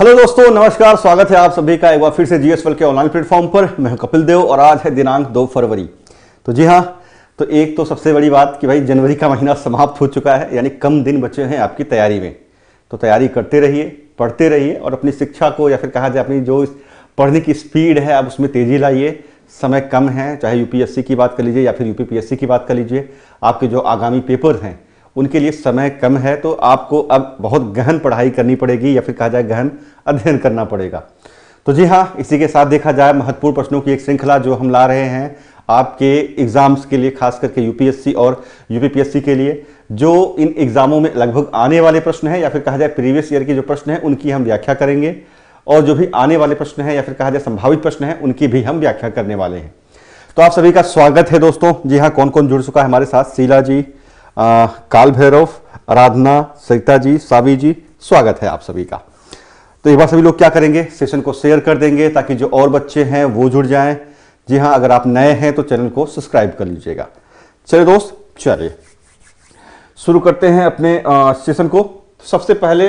hello दोस्तों नमस्कार स्वागत है आप सभी का एक बार फिर से जीएस के ऑनलाइन प्लेटफॉर्म पर मैं हूं कपिल देव और आज है दिनांक दो फरवरी तो जी हाँ तो एक तो सबसे बड़ी बात कि भाई जनवरी का महीना समाप्त हो चुका है यानी कम दिन बचे हैं आपकी तैयारी में तो तैयारी करते रहिए पढ़ते रहिए और अपनी शिक्षा को या फिर कहा जाए अपनी जो पढ़ने की स्पीड है आप उसमें तेज़ी लाइए समय कम है चाहे यूपीएससी की बात कर लीजिए या फिर यूपीपीएससी की बात कर लीजिए आपके जो आगामी पेपर हैं उनके लिए समय कम है तो आपको अब बहुत गहन पढ़ाई करनी पड़ेगी या फिर कहा जाए गहन अध्ययन करना पड़ेगा तो जी हाँ इसी के साथ देखा जाए महत्वपूर्ण प्रश्नों की एक श्रृंखला जो हम ला रहे हैं आपके एग्ज़ाम्स के लिए खास करके यूपीएससी और यूपीपीएससी के लिए जो इन एग्ज़ामों में लगभग आने वाले प्रश्न हैं या फिर कहा जाए प्रीवियस ईयर के जो प्रश्न हैं उनकी हम व्याख्या करेंगे और जो भी आने वाले प्रश्न हैं या फिर कहा जाए संभावित प्रश्न हैं उनकी भी हम व्याख्या करने वाले हैं तो आप सभी का स्वागत है दोस्तों जी हाँ कौन कौन जुड़ चुका है हमारे साथ शीला जी काल भैरव आराधना सरिता जी सावी जी स्वागत है आप सभी का तो एक बार सभी लोग क्या करेंगे सेशन को शेयर कर देंगे ताकि जो और बच्चे हैं वो जुड़ जाएं जी हाँ अगर आप नए हैं तो चैनल को सब्सक्राइब कर लीजिएगा चलिए दोस्त चलिए शुरू करते हैं अपने सेशन को तो सबसे पहले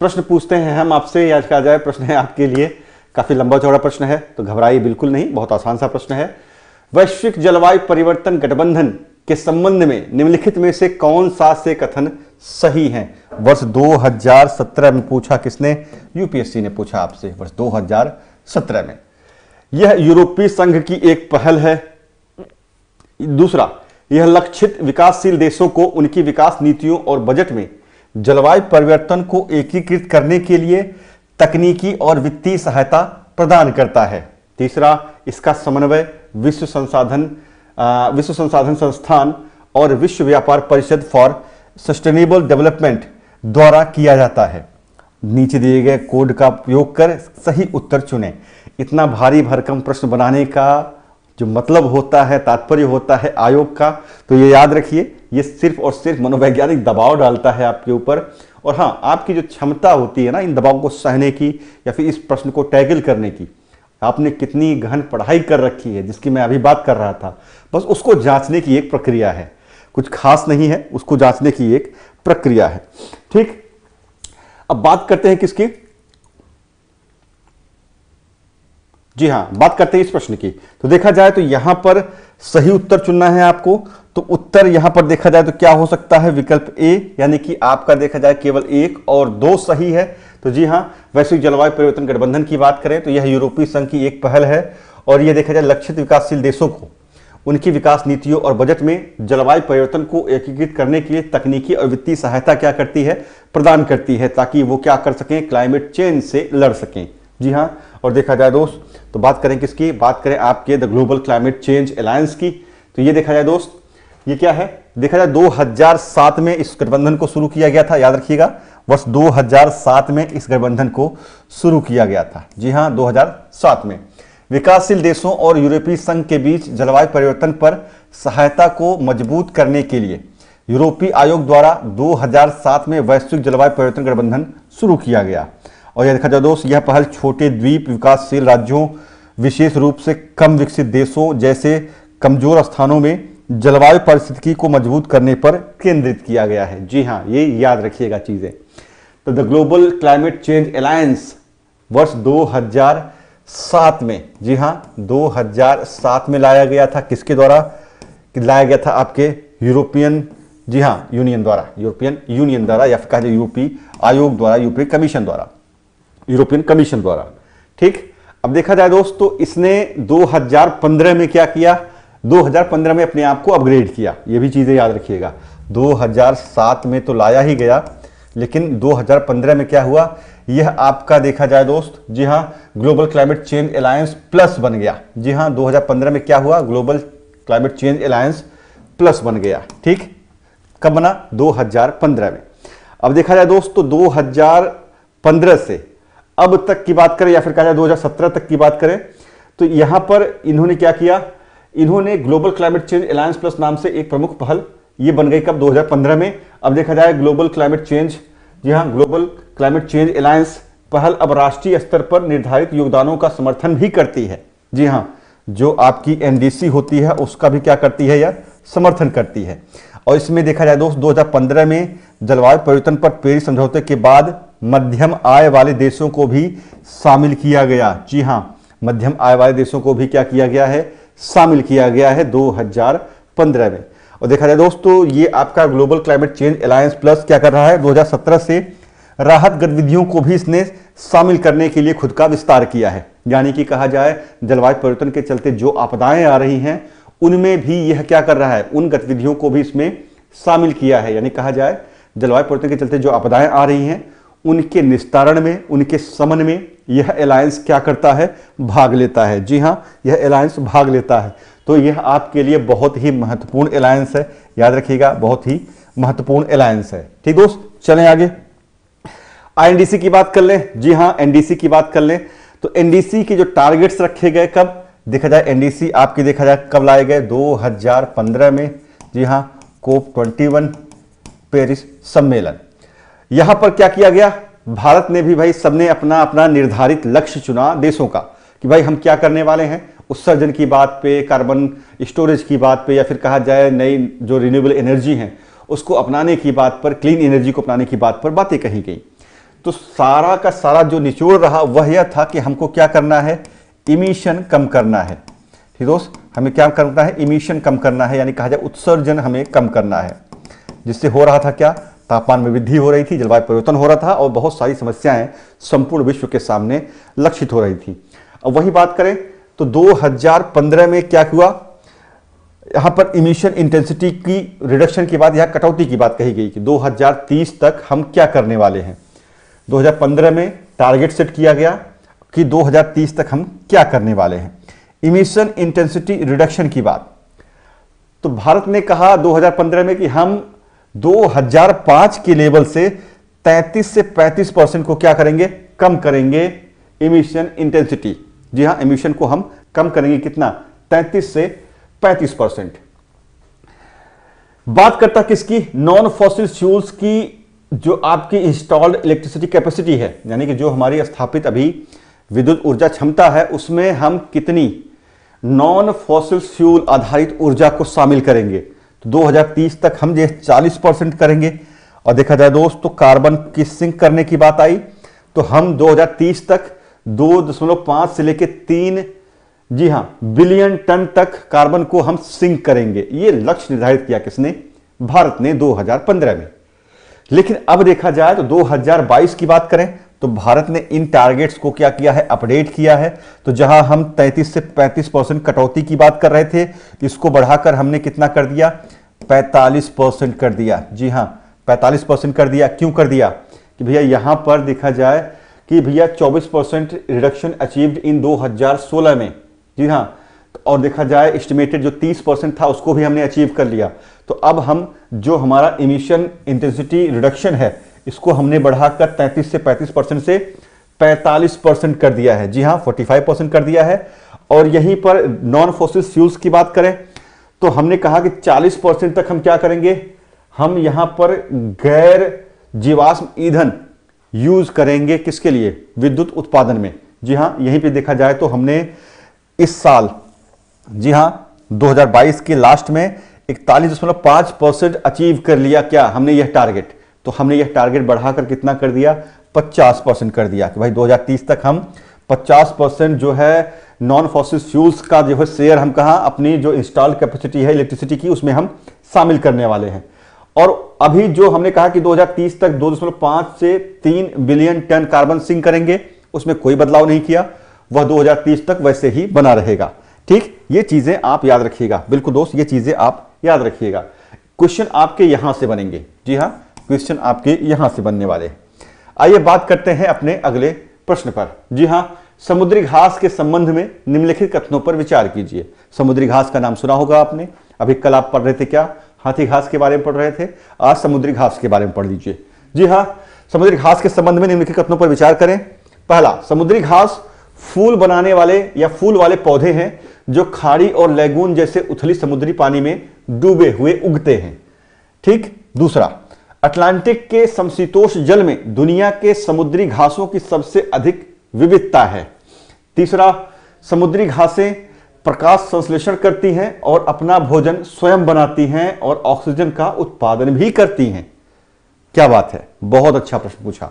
प्रश्न पूछते हैं हम आपसे आज का जाए प्रश्न है आपके लिए काफ़ी लंबा चौड़ा प्रश्न है तो घबराइए बिल्कुल नहीं बहुत आसान सा प्रश्न है वैश्विक जलवायु परिवर्तन गठबंधन के संबंध में निम्नलिखित में से कौन सा से कथन सही है वर्ष 2017 में पूछा किसने यूपीएससी ने पूछा आपसे वर्ष 2017 में यह यूरोपीय संघ की एक पहल है दूसरा यह लक्षित विकासशील देशों को उनकी विकास नीतियों और बजट में जलवायु परिवर्तन को एकीकृत करने के लिए तकनीकी और वित्तीय सहायता प्रदान करता है तीसरा इसका समन्वय विश्व संसाधन विश्व संसाधन संस्थान और विश्व व्यापार परिषद फॉर सस्टेनेबल डेवलपमेंट द्वारा किया जाता है नीचे दिए गए कोड का उपयोग कर सही उत्तर चुनें इतना भारी भरकम प्रश्न बनाने का जो मतलब होता है तात्पर्य होता है आयोग का तो ये याद रखिए ये सिर्फ और सिर्फ मनोवैज्ञानिक दबाव डालता है आपके ऊपर और हाँ आपकी जो क्षमता होती है ना इन दबाव को सहने की या फिर इस प्रश्न को टैगल करने की आपने कितनी गहन पढ़ाई कर रखी है जिसकी मैं अभी बात कर रहा था बस उसको जांचने की एक प्रक्रिया है कुछ खास नहीं है उसको जांचने की एक प्रक्रिया है ठीक अब बात करते हैं किसकी जी हां बात करते हैं इस प्रश्न की तो देखा जाए तो यहां पर सही उत्तर चुनना है आपको तो उत्तर यहां पर देखा जाए तो क्या हो सकता है विकल्प ए यानी कि आपका देखा जाए केवल एक और दो सही है तो जी हाँ वैश्विक जलवायु परिवर्तन गठबंधन की बात करें तो यह यूरोपीय संघ की एक पहल है और यह देखा जाए लक्षित विकासशील देशों को उनकी विकास नीतियों और बजट में जलवायु परिवर्तन को एकीकृत करने के लिए तकनीकी और वित्तीय सहायता क्या करती है प्रदान करती है ताकि वो क्या कर सकें क्लाइमेट चेंज से लड़ सकें जी हाँ और देखा जाए दोस्त तो बात करें किसकी बात करें आपके the global climate change alliance की तो ये देखा जाए दोस्त ये क्या है देखा जाए 2007 में इस गठबंधन को शुरू किया गया था याद रखिएगा वर्ष 2007 में इस गठबंधन को शुरू किया गया था जी हां 2007 में विकासशील देशों और यूरोपीय संघ के बीच जलवायु परिवर्तन पर सहायता को मजबूत करने के लिए यूरोपीय आयोग द्वारा 2007 में वैश्विक जलवायु परिवर्तन गठबंधन शुरू किया गया और यह देखा जाए दोस्त यह पहल छोटे द्वीप विकासशील राज्यों विशेष रूप से कम विकसित देशों जैसे कमजोर स्थानों में जलवायु परिस्थिति को मजबूत करने पर केंद्रित किया गया है जी हाँ ये याद रखिएगा चीज़ें तो the global climate change alliance वर्ष 2007 में जी हाँ 2007 में लाया गया था किसके द्वारा लाया गया था आपके यूरोपियन जी हाँ यूनियन द्वारा यूरोपियन यूनियन द्वारा या फिर कहा यूपी आयोग द्वारा यूपी कमीशन द्वारा यूरोपियन कमीशन द्वारा ठीक अब देखा जाए दोस्तों इसने 2015 में क्या किया 2015 में अपने आप को अपग्रेड किया ये भी चीज़ें याद रखिएगा 2007 में तो लाया ही गया लेकिन 2015 में क्या हुआ यह आपका देखा जाए दोस्त जी हाँ global climate change alliance plus बन गया जी हाँ 2015 में क्या हुआ global climate change alliance plus बन गया ठीक कब बना 2015 में अब देखा जाए दोस्त तो 2015 से अब तक की बात करें या फिर कहा जाए 2017 तक की बात करें तो यहां पर इन्होंने क्या किया इन्होंने global climate change alliance plus नाम से एक प्रमुख पहल ये बन गई कब 2015 में अब देखा जाए ग्लोबल क्लाइमेट चेंज जी हाँ ग्लोबल क्लाइमेट चेंज अलायंस पहल अब राष्ट्रीय स्तर पर निर्धारित योगदानों का समर्थन भी करती है जी हाँ जो आपकी एन होती है उसका भी क्या करती है या समर्थन करती है और इसमें देखा जाए दोस्त दो में जलवायु परिवर्तन पर पेरिस समझौते के बाद मध्यम आय वाले देशों को भी शामिल किया गया जी हाँ मध्यम आय वाले देशों को भी क्या किया गया है शामिल किया गया है 2015 में और देखा जाए दोस्तों ये आपका global climate change alliance plus क्या कर रहा है 2017 से राहत गतिविधियों को भी इसने शामिल करने के लिए खुद का विस्तार किया है यानी कि कहा जाए जलवायु परिवर्तन के चलते जो आपदाएं आ रही हैं उनमें भी यह क्या कर रहा है उन गतिविधियों को भी इसमें शामिल किया है यानी कहा जाए जलवायु परिवर्तन के चलते जो आपदाएं आ रही हैं उनके निस्तारण में उनके समन में यह अलायंस क्या करता है भाग लेता है जी हाँ यह अलायंस भाग लेता है तो यह आपके लिए बहुत ही महत्वपूर्ण अलायंस है याद रखिएगा बहुत ही महत्वपूर्ण अलायंस है ठीक दोस्त चलें आगे आईएनडीसी की बात कर लें जी हाँ एनडीसी की बात कर लें तो एनडीसी के जो टारगेट्स रखे गए कब देखा जाए एनडीसी आपके देखा जाए कब लाए गए 2015 में जी हाँ कोप 21 पेरिस सम्मेलन यहां पर क्या किया गया भारत ने भी भाई सबने अपना अपना निर्धारित लक्ष्य चुना देशों का कि भाई हम क्या करने वाले हैं उत्सर्जन की बात पे कार्बन स्टोरेज की बात पे या फिर कहा जाए नई जो रिन्यूएबल एनर्जी है उसको अपनाने की बात पर क्लीन एनर्जी को अपनाने की बात पर बातें कही गई तो सारा का सारा जो निचोड़ रहा वह यह था कि हमको क्या करना है इमिशन कम करना है ठीक दोस्त हमें क्या करना है इमिशन कम करना है यानी कहा जाए उत्सर्जन हमें कम करना है जिससे हो रहा था क्या तापमान में वृद्धि हो रही थी जलवायु परिवर्तन हो रहा था और बहुत सारी समस्याएं संपूर्ण विश्व के सामने लक्षित हो रही थी अब वही बात करें तो 2015 में क्या हुआ यहां पर इमिशन इंटेंसिटी की रिडक्शन के बाद या कटौती की बात कही गई कि 2030 तक हम क्या करने वाले हैं 2015 में टारगेट सेट किया गया कि 2030 तक हम क्या करने वाले हैं इमिशन इंटेंसिटी रिडक्शन की बात तो भारत ने कहा 2015 में कि हम 2005 के लेवल से 33 से 35 परसेंट को क्या करेंगे कम करेंगे इमिशन इंटेंसिटी जी हां इमिशन को हम कम करेंगे कितना 33 से 35 परसेंट बात करता किसकी नॉन फॉसिल फ्यूल्स की जो आपकी इंस्टॉल्ड इलेक्ट्रिसिटी कैपेसिटी है यानी कि जो हमारी स्थापित अभी विद्युत ऊर्जा क्षमता है उसमें हम कितनी नॉन फॉसिल फ्यूल आधारित ऊर्जा को शामिल करेंगे 2030 तक हम ये 40 परसेंट करेंगे और देखा जाए दोस्त तो कार्बन की सिंक करने की बात आई तो हम 2030 तक 2.5 से लेकर तीन जी हां बिलियन टन तक कार्बन को हम सिंक करेंगे ये लक्ष्य निर्धारित किया किसने भारत ने 2015 में लेकिन अब देखा जाए तो 2022 की बात करें तो भारत ने इन टारगेट्स को क्या किया है अपडेट किया है तो जहां हम 33 से 35 परसेंट कटौती की बात कर रहे थे इसको बढ़ाकर हमने कितना कर दिया 45 परसेंट कर दिया जी हाँ 45 परसेंट कर दिया क्यों कर दिया कि भैया यहां पर देखा जाए कि भैया 24 परसेंट रिडक्शन अचीव्ड इन 2016 में जी हाँ और देखा जाए एस्टिमेटेड जो 30 परसेंट था उसको भी हमने अचीव कर लिया तो अब हम जो हमारा इमिशन इंटेंसिटी रिडक्शन है इसको हमने बढ़ाकर 33 से 35 परसेंट से 45 परसेंट कर दिया है जी हाँ 45 परसेंट कर दिया है और यहीं पर नॉन फोसिल फ्यूल्स की बात करें तो हमने कहा कि 40 परसेंट तक हम क्या करेंगे हम यहां पर गैर जीवाश्म ईंधन यूज करेंगे किसके लिए विद्युत उत्पादन में जी हाँ यहीं पर देखा जाए तो हमने इस साल जी हाँ 2022 के लास्ट में इकतालीस दशमलव पांच परसेंट अचीव कर लिया क्या हमने यह टारगेट तो हमने यह टारगेट बढ़ाकर कितना कर दिया 50 परसेंट कर दिया कि भाई 2030 तक हम 50 परसेंट जो है नॉन फॉसिल फ्यूल्स का जो है शेयर हम कहा अपनी जो इंस्टॉल कैपेसिटी है इलेक्ट्रिसिटी की उसमें हम शामिल करने वाले हैं और अभी जो हमने कहा कि 2030 तक 2.5 से 3 बिलियन टन कार्बन सिंक करेंगे उसमें कोई बदलाव नहीं किया वह 2030 तक वैसे ही बना रहेगा ठीक ये चीजें आप याद रखिएगा बिल्कुल दोस्त ये चीजें आप याद रखिएगा क्वेश्चन आपके यहां से बनेंगे जी हाँ क्वेश्चन आपके यहां से बनने वाले आइए बात करते हैं अपने अगले प्रश्न पर जी हाँ समुद्री घास के संबंध में निम्नलिखित कथनों पर विचार कीजिए समुद्री घास का नाम सुना होगा आपने अभी कल आप पढ़ रहे थे क्या हाथी घास के बारे में पढ़ रहे थे आज समुद्री घास के बारे में पढ़ लीजिए जी हाँ समुद्री घास के संबंध में निम्नलिखित कथनों पर विचार करें पहला समुद्री घास फूल बनाने वाले या फूल वाले पौधे हैं जो खाड़ी और लैगून जैसे उथली समुद्री पानी में डूबे हुए उगते हैं ठीक दूसरा अटलांटिक के समशीतोष जल में दुनिया के समुद्री घासों की सबसे अधिक विविधता है तीसरा समुद्री घासें प्रकाश संश्लेषण करती हैं और अपना भोजन स्वयं बनाती हैं और ऑक्सीजन का उत्पादन भी करती हैं क्या बात है बहुत अच्छा प्रश्न पूछा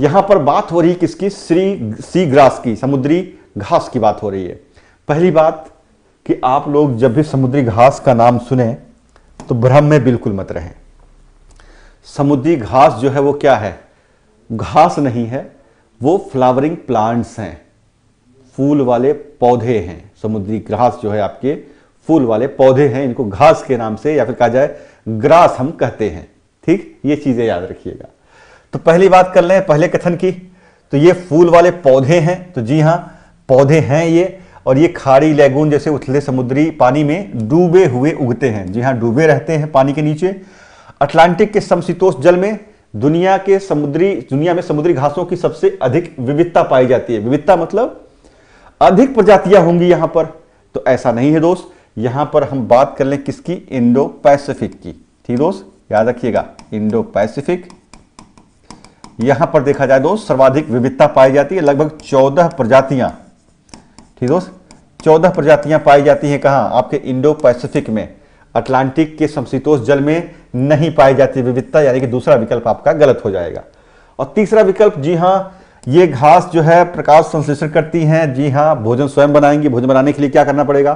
यहां पर बात हो रही किसकी श्री सी ग्रास की समुद्री घास की बात हो रही है पहली बात कि आप लोग जब भी समुद्री घास का नाम सुने तो भ्रम में बिल्कुल मत रहें समुद्री घास जो है वो क्या है घास नहीं है वो फ्लावरिंग प्लांट्स हैं फूल वाले पौधे हैं समुद्री घास जो है आपके फूल वाले पौधे हैं इनको घास के नाम से या फिर कहा जाए ग्रास हम कहते हैं ठीक ये चीजें याद रखिएगा तो पहली बात कर लें पहले कथन की तो ये फूल वाले पौधे हैं तो जी हां पौधे हैं ये और ये खाड़ी लैगून जैसे उथले समुद्री पानी में डूबे हुए उगते हैं जी हां डूबे रहते हैं पानी के नीचे अटलांटिक के समशीतोष जल में दुनिया के समुद्री दुनिया में समुद्री घासों की सबसे अधिक विविधता पाई जाती है विविधता मतलब अधिक प्रजातियां होंगी यहां पर तो ऐसा नहीं है दोस्त यहां पर हम बात कर लें किसकी इंडो पैसिफिक की ठीक दोस्त याद रखिएगा इंडो पैसिफिक यहां पर देखा जाए दोस्त सर्वाधिक विविधता पाई जाती है लगभग चौदह प्रजातियां ठीक दोस्त चौदह प्रजातियां पाई जाती हैं कहा आपके इंडो पैसिफिक में अटलांटिक के समशीतोष जल में नहीं पाई जाती विविधता यानी कि दूसरा विकल्प आपका गलत हो जाएगा और तीसरा विकल्प जी हाँ ये घास जो है प्रकाश संश्लेषण करती हैं जी हाँ भोजन स्वयं बनाएंगी भोजन बनाने के लिए क्या करना पड़ेगा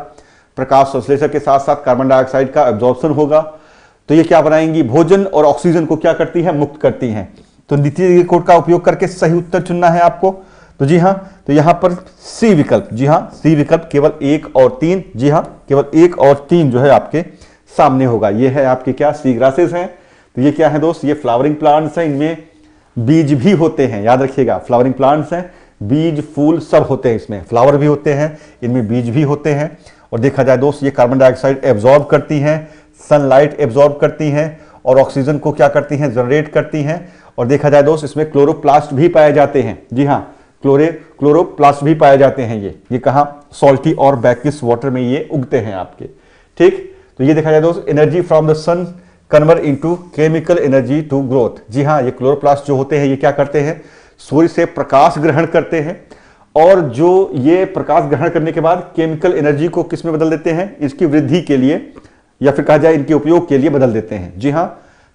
प्रकाश संश्लेषण के साथ साथ कार्बन डाइऑक्साइड का एब्जॉर्प्शन होगा तो ये क्या बनाएंगी भोजन और ऑक्सीजन को क्या करती है मुक्त करती हैं तो नीति कोड का उपयोग करके सही उत्तर चुनना है आपको तो जी हाँ तो यहाँ पर सी विकल्प जी हाँ सी विकल्प केवल एक और तीन जी हाँ केवल एक और तीन जो है आपके सामने होगा ये है आपके क्या सी ग्रासेस हैं तो ये क्या है दोस्त ये फ्लावरिंग प्लांट्स हैं इनमें बीज भी होते हैं याद रखिएगा फ्लावरिंग प्लांट्स हैं बीज फूल सब होते हैं इसमें फ्लावर भी होते हैं इनमें बीज भी होते हैं और देखा जाए दोस्त ये कार्बन डाइऑक्साइड एब्जॉर्ब करती हैं सनलाइट एब्जॉर्ब करती हैं और ऑक्सीजन को क्या करती हैं जनरेट करती हैं और देखा जाए दोस्त इसमें क्लोरोप्लास्ट भी पाए जाते हैं जी हाँ क्लोरे क्लोरोप्लास्ट भी पाए जाते हैं ये ये कहा सॉल्टी और बैकिस वाटर में ये उगते हैं आपके ठीक तो ये देखा जाए दोस्त energy from the sun convert into chemical energy to growth जी हाँ ये क्लोरोप्लास्ट जो होते हैं ये क्या करते हैं सूर्य से प्रकाश ग्रहण करते हैं और जो ये प्रकाश ग्रहण करने के बाद केमिकल एनर्जी को किस में बदल देते हैं इसकी वृद्धि के लिए या फिर कहा जाए इनके उपयोग के लिए बदल देते हैं जी हाँ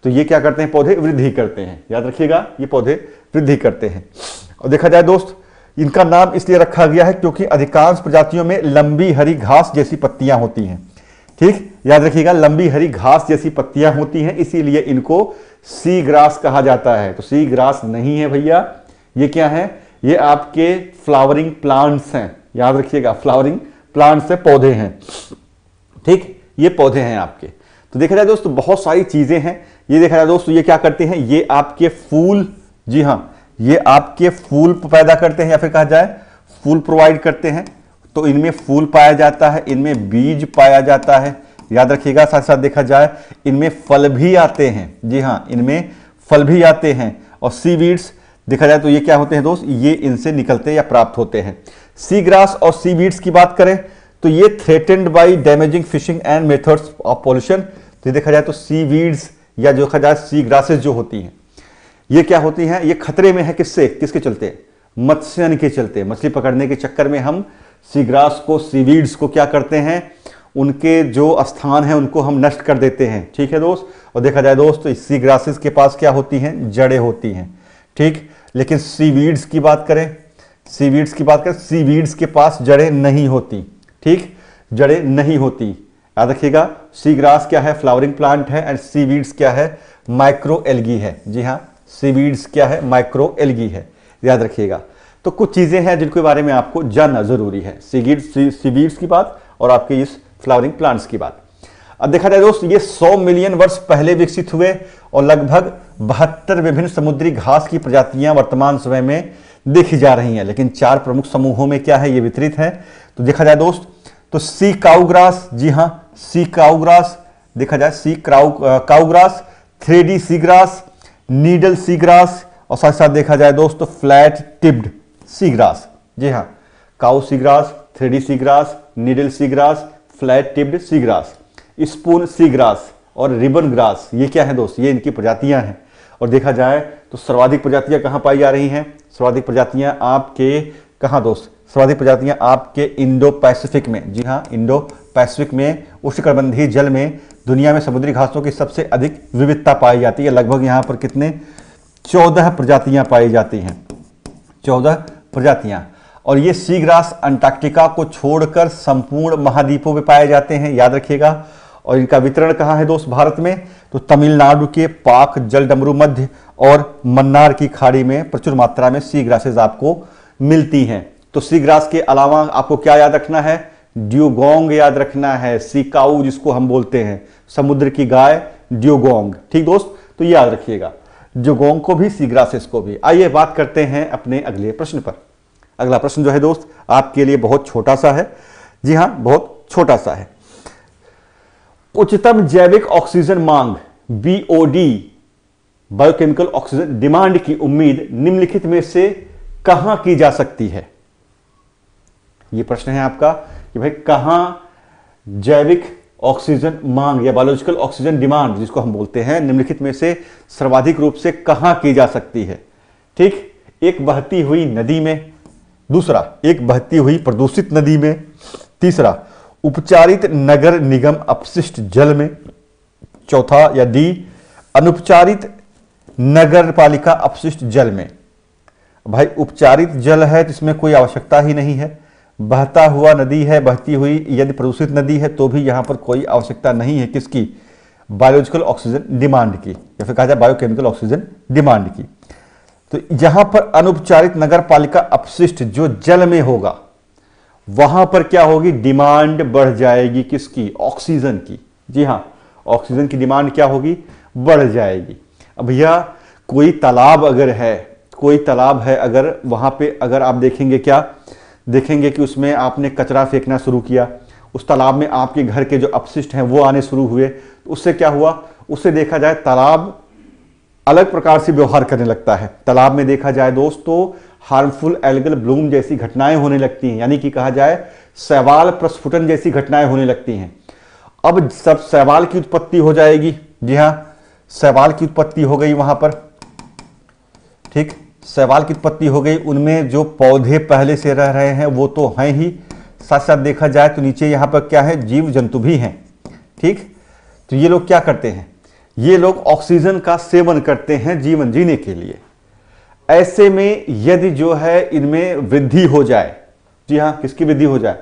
तो ये क्या करते हैं पौधे वृद्धि करते हैं याद रखिएगा ये पौधे वृद्धि करते हैं और देखा जाए दोस्त इनका नाम इसलिए रखा गया है क्योंकि अधिकांश प्रजातियों में लंबी हरी घास जैसी पत्तियां होती हैं ठीक याद रखिएगा लंबी हरी घास जैसी पत्तियां होती हैं इसीलिए इनको सी ग्रास कहा जाता है तो सी ग्रास नहीं है भैया ये क्या है ये आपके फ्लावरिंग प्लांट्स हैं याद रखिएगा फ्लावरिंग प्लांट्स से पौधे हैं ठीक ये पौधे हैं आपके तो देखा जाए दोस्तों बहुत सारी चीजें हैं ये देखा जाए दोस्तों ये क्या करते हैं ये आपके फूल जी हाँ ये आपके फूल पैदा करते हैं या फिर कहा जाए फूल प्रोवाइड करते हैं तो इनमें फूल पाया जाता है इनमें बीज पाया जाता है याद रखिएगा साथ साथ देखा जाए इनमें फल भी आते हैं जी हाँ इनमें फल भी आते हैं और सी वीड्स देखा जाए तो ये क्या होते हैं दोस्त ये इनसे निकलते या प्राप्त होते हैं सी ग्रास और सी वीड्स की बात करें तो ये threatened by damaging fishing and methods of pollution तो देखा जाए तो सी वीड्स या जो देखा जाए सी ग्रासेस जो होती हैं ये क्या होती हैं ये खतरे में है किससे किसके चलते मत्स्यन के चलते मछली पकड़ने के चक्कर में हम सीग्रास को सीवीड्स को क्या करते हैं उनके जो स्थान हैं उनको हम नष्ट कर देते हैं ठीक है दोस्त और देखा जाए दोस्त तो सी ग्रासेस के पास क्या होती हैं जड़ें होती हैं ठीक लेकिन सीवीड्स की बात करें सीवीड्स की बात करें सीवीड्स के पास जड़ें नहीं होती ठीक जड़ें नहीं होती याद रखिएगा सी ग्रास क्या है फ्लावरिंग प्लांट है एंड सीवीड्स क्या है माइक्रो एलगी है जी हाँ सीवीड्स क्या है माइक्रो एलगी है याद रखिएगा तो कुछ चीज़ें हैं जिनके बारे में आपको जानना ज़रूरी है सीगीड सीवीड्स की बात और आपके इस फ्लावरिंग प्लांट्स की बात अब देखा जाए दोस्त ये 100 मिलियन वर्ष पहले विकसित हुए और लगभग बहत्तर विभिन्न समुद्री घास की प्रजातियां वर्तमान समय में देखी जा रही हैं लेकिन चार प्रमुख समूहों में क्या है ये वितरित है तो देखा जाए दोस्त तो सी काउग्रास जी हाँ सी काउग्रास देखा जाए sea crow cowgrass thready seagrass needle seagrass और साथ साथ देखा जाए दोस्तों फ्लैट टिप्ड सीग्रास जी हाँ cow seagrass thready seagrass needle seagrass flat tipped seagrass spoon seagrass और रिबन ग्रास ये क्या है दोस्त ये इनकी प्रजातियां हैं और देखा जाए तो सर्वाधिक प्रजातियां कहाँ पाई जा रही हैं सर्वाधिक प्रजातियां आपके कहाँ दोस्त सर्वाधिक प्रजातियां आपके इंडो पैसिफिक में जी हाँ इंडो पैसिफिक में उष्णकटिबंधीय जल में दुनिया में समुद्री घासों की सबसे अधिक विविधता पाई जाती है लगभग यहाँ पर कितने चौदह प्रजातियाँ पाई जाती हैं चौदह प्रजातियां और ये सीग्रास अंटार्कटिका को छोड़कर संपूर्ण महाद्वीपों में पाए जाते हैं याद रखिएगा और इनका वितरण कहाँ है दोस्त भारत में तो तमिलनाडु के पाक जल डमरू मध्य और मन्नार की खाड़ी में प्रचुर मात्रा में सी ग्रासेज आपको मिलती हैं तो सी ग्रास के अलावा आपको क्या याद रखना है ड्यूगोंग याद रखना है सीकाऊ जिसको हम बोलते हैं समुद्र की गाय ड्यूगोंग ठीक दोस्त तो याद रखिएगा जुगोंग को भी सीग्रासेस को भी आइए बात करते हैं अपने अगले प्रश्न पर अगला प्रश्न जो है दोस्त आपके लिए बहुत छोटा सा है जी हां बहुत छोटा सा है उच्चतम जैविक ऑक्सीजन मांग बीओडी बायोकेमिकल ऑक्सीजन डिमांड की उम्मीद निम्नलिखित में से कहां की जा सकती है यह प्रश्न है आपका कि भाई कहां जैविक ऑक्सीजन मांग या बायोलॉजिकल ऑक्सीजन डिमांड जिसको हम बोलते हैं निम्नलिखित में से सर्वाधिक रूप से कहां की जा सकती है ठीक एक बहती हुई नदी में दूसरा एक बहती हुई प्रदूषित नदी में तीसरा उपचारित नगर निगम अपशिष्ट जल में चौथा या डी अनुपचारित नगर पालिका अपशिष्ट जल में भाई उपचारित जल है तो इसमें कोई आवश्यकता ही नहीं है बहता हुआ नदी है बहती हुई यदि प्रदूषित नदी है तो भी यहाँ पर कोई आवश्यकता नहीं है किसकी बायोलॉजिकल ऑक्सीजन डिमांड की या फिर कहा जाए बायोकेमिकल ऑक्सीजन डिमांड की तो यहां पर अनुपचारित नगर पालिका अपशिष्ट जो जल में होगा वहां पर क्या होगी डिमांड बढ़ जाएगी किसकी ऑक्सीजन की जी हां ऑक्सीजन की डिमांड क्या होगी बढ़ जाएगी अब भैया कोई तालाब अगर है कोई तालाब है अगर वहां पे अगर आप देखेंगे क्या देखेंगे कि उसमें आपने कचरा फेंकना शुरू किया उस तालाब में आपके घर के जो अपशिष्ट हैं वो आने शुरू हुए तो उससे क्या हुआ उससे देखा जाए तालाब अलग प्रकार से व्यवहार करने लगता है तालाब में देखा जाए दोस्तों हार्मफुल एल्गल ब्लूम जैसी घटनाएं होने लगती हैं यानी कि कहा जाए सवाल प्रस्फुटन जैसी घटनाएं होने लगती हैं अब सब सवाल की उत्पत्ति हो जाएगी जी हाँ सवाल की उत्पत्ति हो गई वहां पर ठीक शैवाल की उत्पत्ति हो गई उनमें जो पौधे पहले से रह रहे हैं वो तो हैं ही साथ साथ देखा जाए तो नीचे यहाँ पर क्या है जीव जंतु भी हैं ठीक तो ये लोग क्या करते हैं ये लोग ऑक्सीजन का सेवन करते हैं जीवन जीने के लिए ऐसे में यदि जो है इनमें वृद्धि हो जाए जी हाँ किसकी वृद्धि हो जाए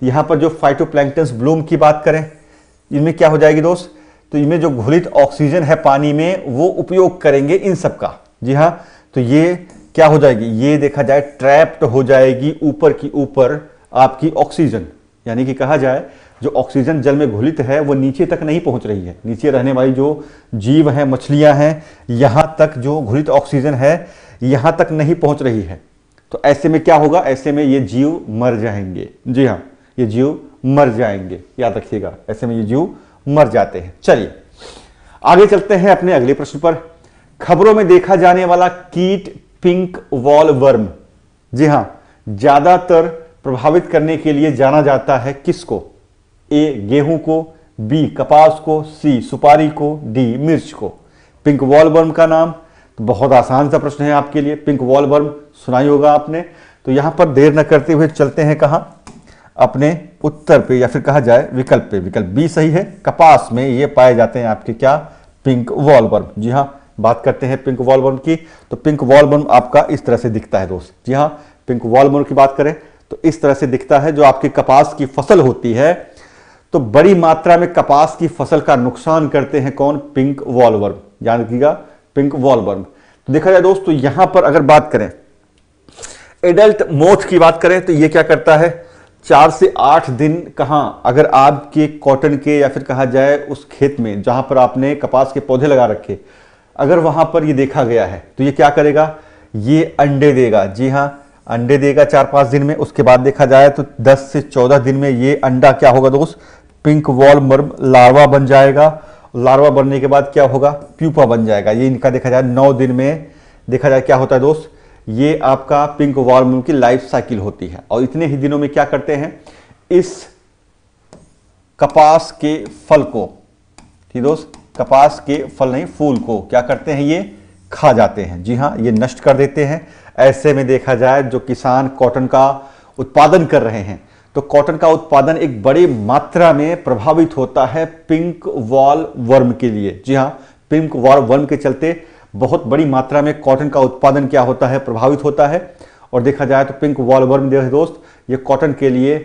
तो यहाँ पर जो फाइटोप्लैंक्टन्स ब्लूम की बात करें इनमें क्या हो जाएगी दोस्त तो इनमें जो घुलित ऑक्सीजन है पानी में वो उपयोग करेंगे इन सब का जी हाँ तो ये क्या हो जाएगी ये देखा जाए ट्रैप्ड हो जाएगी ऊपर की ऊपर आपकी ऑक्सीजन यानी कि कहा जाए जो ऑक्सीजन जल में घुलित है वो नीचे तक नहीं पहुंच रही है नीचे रहने वाली जो जीव हैं मछलियां हैं यहां तक जो घुलित ऑक्सीजन है यहां तक नहीं पहुंच रही है तो ऐसे में क्या होगा ऐसे में ये जीव मर जाएंगे जी हाँ ये जीव मर जाएंगे याद रखिएगा ऐसे में ये जीव मर जाते हैं चलिए आगे चलते हैं अपने अगले प्रश्न पर खबरों में देखा जाने वाला कीट पिंक वॉल वर्म जी हां ज्यादातर प्रभावित करने के लिए जाना जाता है किसको ए गेहूं को बी कपास को सी सुपारी को डी मिर्च को पिंक वॉल वर्म का नाम तो बहुत आसान सा प्रश्न है आपके लिए पिंक वॉल वर्म सुनाई होगा आपने तो यहां पर देर न करते हुए चलते हैं कहा अपने उत्तर पे या फिर कहा जाए विकल्प पे विकल्प बी सही है कपास में ये पाए जाते हैं आपके क्या पिंक वॉल वर्म जी हाँ बात करते हैं पिंक वॉलबर्म की तो पिंक वॉलबर्म आपका इस तरह से दिखता है दोस्त जी हाँ पिंक वॉलवर्म की बात करें तो इस तरह से दिखता है जो आपकी कपास की फसल होती है तो बड़ी मात्रा में कपास की फसल का नुकसान करते हैं कौन पिंक वॉलवर्म याद रखिएगा पिंक वॉलवर्म तो देखा जाए दोस्तों तो यहां पर अगर बात करें एडल्ट मोथ की बात करें तो ये क्या करता है चार से आठ दिन कहा अगर आपके कॉटन के या फिर कहा जाए उस खेत में जहां पर आपने कपास के पौधे लगा रखे अगर वहां पर ये देखा गया है तो ये क्या करेगा ये अंडे देगा जी हाँ अंडे देगा चार पांच दिन में उसके बाद देखा जाए तो 10 से 14 दिन में ये अंडा क्या होगा दोस्त पिंक वॉल मर्म लार्वा बन जाएगा लार्वा बनने के बाद क्या होगा प्यूपा बन जाएगा ये इनका देखा जाए नौ दिन में देखा जाए क्या होता है दोस्त ये आपका पिंक वॉल मर्म की लाइफ साइकिल होती है और इतने ही दिनों में क्या करते हैं इस कपास के फल को ठीक दोस्त कपास के फल नहीं फूल को क्या करते हैं ये खा जाते हैं जी हाँ ये नष्ट कर देते हैं ऐसे में देखा जाए जो किसान कॉटन का उत्पादन कर रहे हैं तो कॉटन का उत्पादन एक बड़ी मात्रा में प्रभावित होता है पिंक वॉल वर्म के लिए जी हाँ पिंक वॉल वर्म के चलते बहुत बड़ी मात्रा में कॉटन का उत्पादन क्या होता है प्रभावित होता है और देखा जाए तो पिंक वॉल वर्म दोस्त ये कॉटन के लिए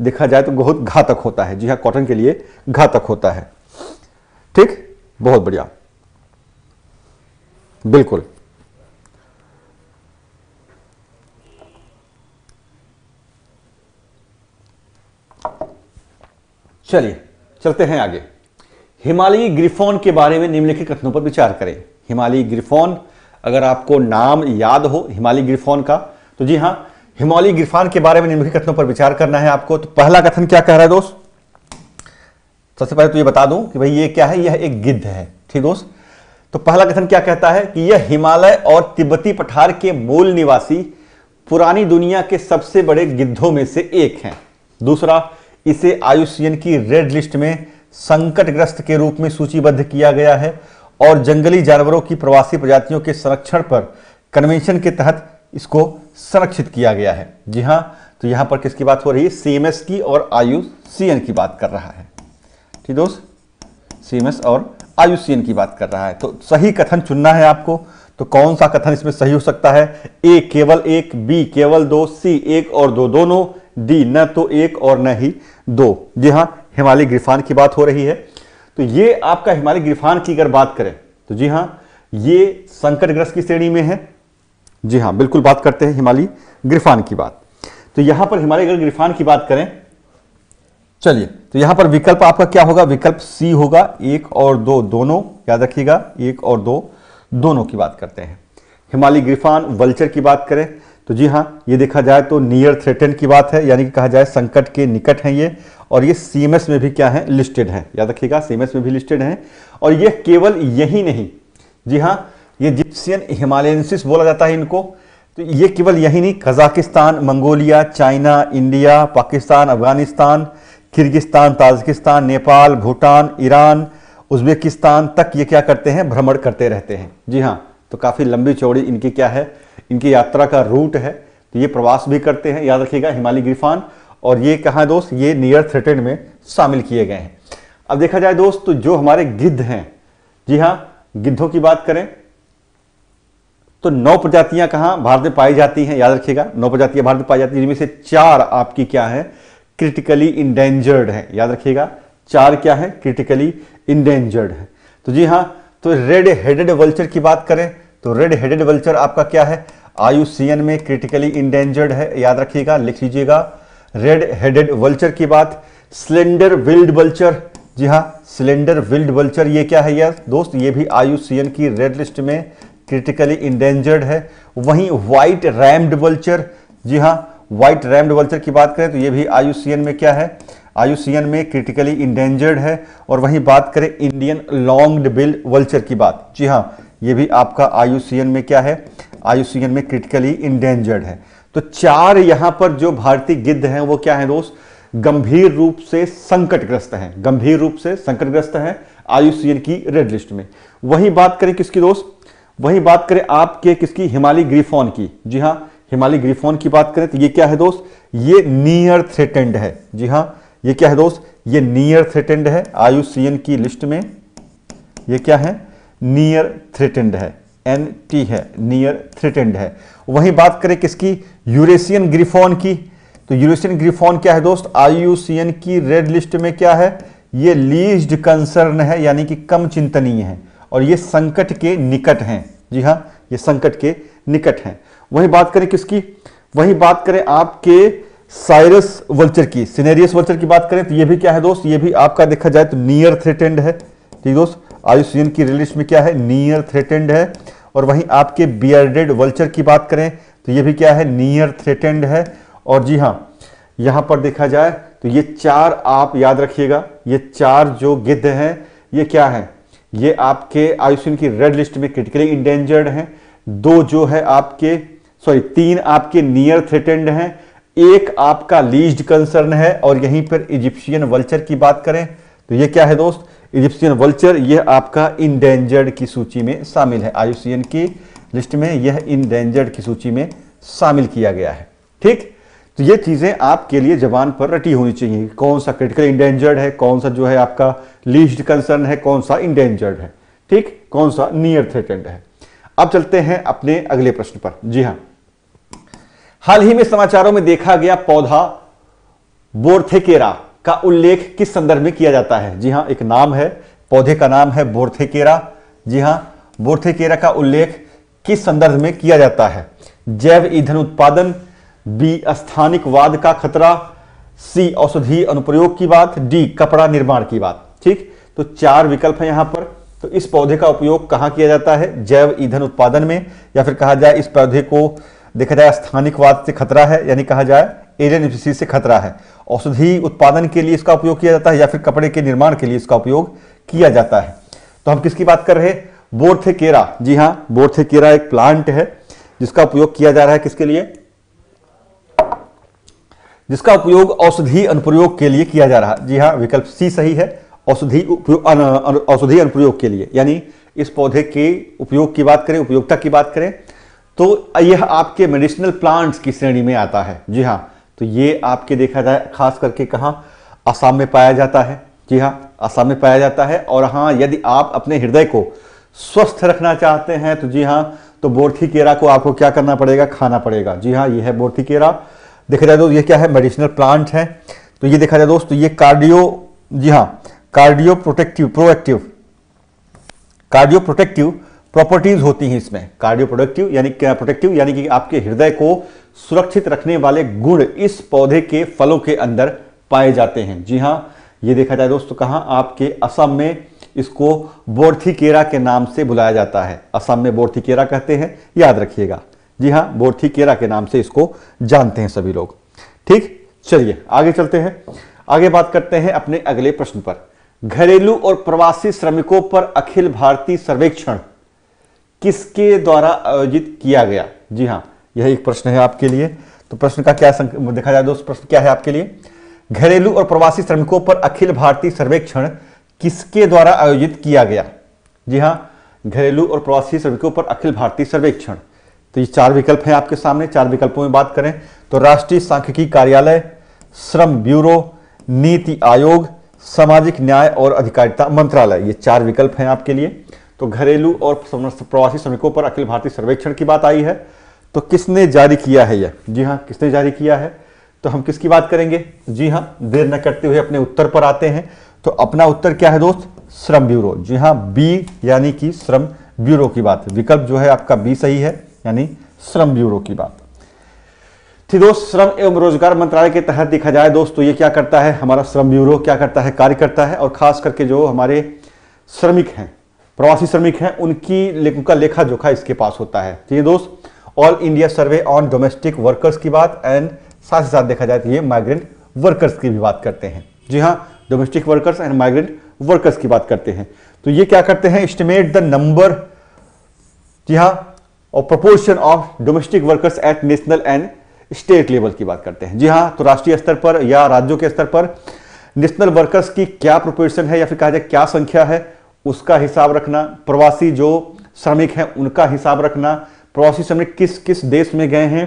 देखा जाए तो बहुत घातक होता है जी हाँ कॉटन के लिए घातक होता है ठीक बहुत बढ़िया बिल्कुल चलिए चलते हैं आगे हिमालयी ग्रिफोन के बारे में निम्नलिखित कथनों पर विचार करें हिमालयी ग्रिफोन अगर आपको नाम याद हो हिमालयी ग्रिफोन का तो जी हां हिमालयी ग्रिफान के बारे में निम्नलिखित कथनों पर विचार करना है आपको तो पहला कथन क्या कह रहा है दोस्त सबसे पहले तो ये बता दूं कि भाई ये क्या है यह एक गिद्ध है ठीक दोस्त तो पहला कथन क्या कहता है कि यह हिमालय और तिब्बती पठार के मूल निवासी पुरानी दुनिया के सबसे बड़े गिद्धों में से एक हैं दूसरा इसे आयुष्यन की रेड लिस्ट में संकटग्रस्त के रूप में सूचीबद्ध किया गया है और जंगली जानवरों की प्रवासी प्रजातियों के संरक्षण पर कन्वेंशन के तहत इसको संरक्षित किया गया है जी हाँ तो यहाँ पर किसकी बात हो रही है सीएमएस की और आयुष की बात कर रहा है दोस्त सीएमएस और आयुसीएन की बात कर रहा है तो सही कथन चुनना है आपको तो कौन सा कथन इसमें सही हो सकता है ए केवल एक बी केवल दो सी एक और दो दोनों डी न तो एक और न ही दो जी हाँ हिमालय ग्रिफान की बात हो रही है तो ये आपका हिमालय ग्रिफान की अगर बात करें तो जी हाँ ये संकटग्रस्त की श्रेणी में है जी हाँ बिल्कुल बात करते हैं हिमालय ग्रिफान की बात तो यहां पर हिमालय ग्रिफान की बात करें चलिए तो यहां पर विकल्प आपका क्या होगा विकल्प सी होगा एक और दो दोनों याद रखिएगा एक और दो दोनों की बात करते हैं हिमालय ग्रिफान वल्चर की बात करें तो जी हाँ ये देखा जाए तो नियर थ्रेटन की बात है यानी कि कहा जाए संकट के निकट हैं ये और ये सीएमएस में भी क्या है लिस्टेड है याद रखिएगा सीएमएस में भी लिस्टेड है और ये केवल यही नहीं जी हाँ ये जिप्सियन हिमालयनसिस बोला जाता है इनको तो ये केवल यही नहीं Kazakhstan Mongolia China India Pakistan Afghanistan Kyrgyzstan Tajikistan Nepal Bhutan Iran Uzbekistan तक ये क्या करते हैं भ्रमण करते रहते हैं जी हाँ तो काफ़ी लंबी चौड़ी इनकी क्या है इनकी यात्रा का रूट है तो ये प्रवास भी करते हैं याद रखिएगा हिमालय गिरफान और ये कहाँ दोस्त ये नियर थ्रेटेड में शामिल किए गए हैं अब देखा जाए दोस्त तो जो हमारे गिद्ध हैं जी हाँ गिद्धों की बात करें तो नौ प्रजातियां कहाँ भारत में पाई जाती हैं याद रखिएगा नौ प्रजातियां भारत में पाई जाती हैं जिनमें से चार आपकी क्या है क्रिटिकली इंडेंजर्ड है याद रखिएगा चार क्या है क्रिटिकली इंडेंजर्ड है तो जी हाँ तो रेड हेडेड वल्चर की बात करें तो रेड हेडेड वल्चर आपका क्या है आयुसीएन में क्रिटिकली इंडेंजर्ड है याद रखिएगा लिख लीजिएगा रेड हेडेड वल्चर की बात सिलेंडर विल्ड वल्चर जी हाँ सिलेंडर विल्ड वल्चर ये क्या है यार दोस्त ये भी आयुसीएन की रेड लिस्ट में क्रिटिकली इंडेंजर्ड है वहीं व्हाइट रैम्ड वल्चर जी हाँ व्हाइट रैम्ड वल्चर की बात करें तो ये भी आयु में क्या है आयु में क्रिटिकली इंडेंजर्ड है और वहीं बात करें इंडियन लॉन्ग्ड बिल वल्चर की बात जी हाँ ये भी आपका आयु में क्या है आयु में क्रिटिकली इंडेंजर्ड है तो चार यहां पर जो भारतीय गिद्ध हैं वो क्या है दोस्त गंभीर रूप से संकटग्रस्त हैं गंभीर रूप से संकटग्रस्त हैं आयु की रेड लिस्ट में वही बात करें किसकी दोस्त वही बात करें आपके किसकी हिमालय ग्रीफॉन की जी हाँ हिमालय ग्रीफोन की बात करें तो ये क्या है दोस्त ये नियर थ्रेटेंड है जी हाँ ये क्या है दोस्त ये नियर थ्रेटेंड है आयुसीएन की लिस्ट में ये क्या है नियर थ्रेटेंड है एन टी है नियर थ्रेटेंड है वहीं बात करें किसकी यूरेशियन ग्रीफोन की तो यूरेशियन ग्रीफोन क्या है दोस्त आईयूसीएन की रेड लिस्ट में क्या है ये लीज्ड कंसर्न है यानी कि कम चिंतनीय है और ये संकट के निकट हैं जी हाँ ये संकट के निकट हैं वहीं बात करें किसकी वहीं बात करें आपके साइरस वल्चर की सिनेरियस वल्चर की बात करें तो ये भी क्या है दोस्त ये भी आपका देखा जाए तो नियर थ्रेटेंड है ठीक दोस्त आयुषियन की रिलीज में क्या है नियर थ्रेटेंड है और वहीं आपके बियर्डेड वल्चर की बात करें तो ये भी क्या है नियर थ्रेटेंड है और जी हाँ यहां पर देखा जाए तो ये चार आप याद रखिएगा ये चार जो गिद्ध हैं ये क्या है ये आपके आयुषियन की रेड लिस्ट में क्रिटिकली इंडेंजर्ड हैं दो जो है आपके सॉरी तीन आपके नियर थ्रेटेंड हैं एक आपका लीज्ड कंसर्न है और यहीं पर इजिप्शियन वल्चर की बात करें तो ये क्या है दोस्त इजिप्शियन वल्चर यह आपका इनडेंजर्ड की सूची में शामिल है आयुषियन की लिस्ट में यह इनडेंजर्ड की सूची में शामिल किया गया है ठीक तो ये चीज़ें आपके लिए जबान पर रटी होनी चाहिए कौन सा क्रिटिकल इंडेंजर्ड है कौन सा जो है आपका लीस्ट कंसर्न है कौन सा इंडेंजर्ड है ठीक कौन सा नियर थ्रेटेंड है अब चलते हैं अपने अगले प्रश्न पर जी हाँ हाल ही में समाचारों में देखा गया पौधा बोर्थेकेरा का उल्लेख किस संदर्भ में किया जाता है जी हां एक नाम है पौधे का नाम है बोर्थेकेरा जी हां बोर्थेकेरा का उल्लेख किस संदर्भ में किया जाता है जैव ईंधन उत्पादन बी स्थानिक वाद का खतरा सी औषधि अनुप्रयोग की बात डी कपड़ा निर्माण की बात ठीक तो चार विकल्प है यहां पर तो इस पौधे का उपयोग कहां किया जाता है जैव ईंधन उत्पादन में या फिर कहा जाए इस पौधे को देखा जाए स्थानिकवाद से खतरा है यानी कहा जाए एलियन स्पीसीज से खतरा है औषधि उत्पादन के लिए इसका उपयोग किया जाता है या फिर कपड़े के निर्माण के लिए इसका उपयोग किया जाता है तो हम किसकी बात कर रहे हैं बोर्थेकेरा जी हाँ बोर्थेकेरा एक प्लांट है जिसका उपयोग किया जा रहा है किसके लिए जिसका उपयोग औषधि अनुप्रयोग के लिए किया जा रहा है जी हाँ विकल्प सी सही है औषधि औषधि अनुप्रयोग के लिए यानी इस पौधे के उपयोग की बात करें उपयोगिता की बात करें तो यह आपके मेडिसिनल प्लांट्स की श्रेणी में आता है जी हाँ तो ये आपके देखा जाए खास करके कहाँ आसाम में पाया जाता है जी हाँ आसाम में पाया जाता है और हाँ यदि आप अपने हृदय को स्वस्थ रखना चाहते हैं तो जी हाँ तो बोर्थी केरा को आपको क्या करना पड़ेगा खाना पड़ेगा जी हाँ ये है बोर्थी केरा देखा जाए दोस्त ये क्या है मेडिसिनल प्लांट है तो ये देखा जाए दोस्त तो ये कार्डियो जी हाँ cardio protective proactive cardio protective properties होती हैं इसमें कार्डियो प्रोडक्टिव यानी प्रोटेक्टिव यानी कि आपके हृदय को सुरक्षित रखने वाले गुण इस पौधे के फलों के अंदर पाए जाते हैं जी हाँ ये देखा जाए दोस्तों कहा आपके असम में इसको बोर्थी केरा के नाम से बुलाया जाता है असम में बोर्थिकेरा कहते हैं याद रखिएगा जी हाँ केरा के नाम से इसको जानते हैं सभी लोग ठीक चलिए आगे चलते हैं आगे बात करते हैं अपने अगले प्रश्न पर घरेलू और प्रवासी श्रमिकों पर अखिल भारतीय सर्वेक्षण किसके द्वारा आयोजित किया गया जी हाँ यह एक प्रश्न है आपके लिए तो प्रश्न का क्या देखा जाए दोस्त प्रश्न क्या है आपके लिए घरेलू और प्रवासी श्रमिकों पर अखिल भारतीय सर्वेक्षण किसके द्वारा आयोजित किया गया जी हाँ घरेलू और प्रवासी श्रमिकों पर अखिल भारतीय सर्वेक्षण तो ये चार विकल्प हैं आपके सामने चार विकल्पों में बात करें तो राष्ट्रीय सांख्यिकी कार्यालय श्रम ब्यूरो नीति आयोग सामाजिक न्याय और अधिकारिता मंत्रालय ये चार विकल्प हैं आपके लिए तो घरेलू और प्रवासी श्रमिकों पर अखिल भारतीय सर्वेक्षण की बात आई है तो किसने जारी किया है यह जी हाँ किसने जारी किया है तो हम किसकी बात करेंगे जी हाँ देर न करते हुए अपने उत्तर पर आते हैं तो अपना उत्तर क्या है दोस्त श्रम ब्यूरो जी हाँ बी यानी कि श्रम ब्यूरो की बात विकल्प जो है आपका बी सही है यानी श्रम ब्यूरो की बात थी दोस्त श्रम एवं रोजगार मंत्रालय के तहत देखा जाए दोस्त तो ये क्या करता है हमारा श्रम ब्यूरो क्या करता है कार्य करता है और खास करके जो हमारे श्रमिक हैं प्रवासी श्रमिक हैं उनकी ले, उनका लेखा जोखा इसके पास होता है ठीक तो है दोस्त all India survey on domestic workers की बात एंड साथ ही साथ देखा जाए तो ये माइग्रेंट वर्कर्स की भी बात करते हैं जी हाँ domestic workers and migrant workers की बात करते हैं तो ये क्या करते हैं एस्टिमेट द नंबर जी हाँ और proportion of domestic workers at national and state level की बात करते हैं जी हाँ तो राष्ट्रीय स्तर पर या राज्यों के स्तर पर नेशनल वर्कर्स की क्या प्रोपोर्शन है या फिर कहा जाए क्या संख्या है उसका हिसाब रखना प्रवासी जो श्रमिक हैं उनका हिसाब रखना प्रवासी श्रमिक किस किस देश में गए हैं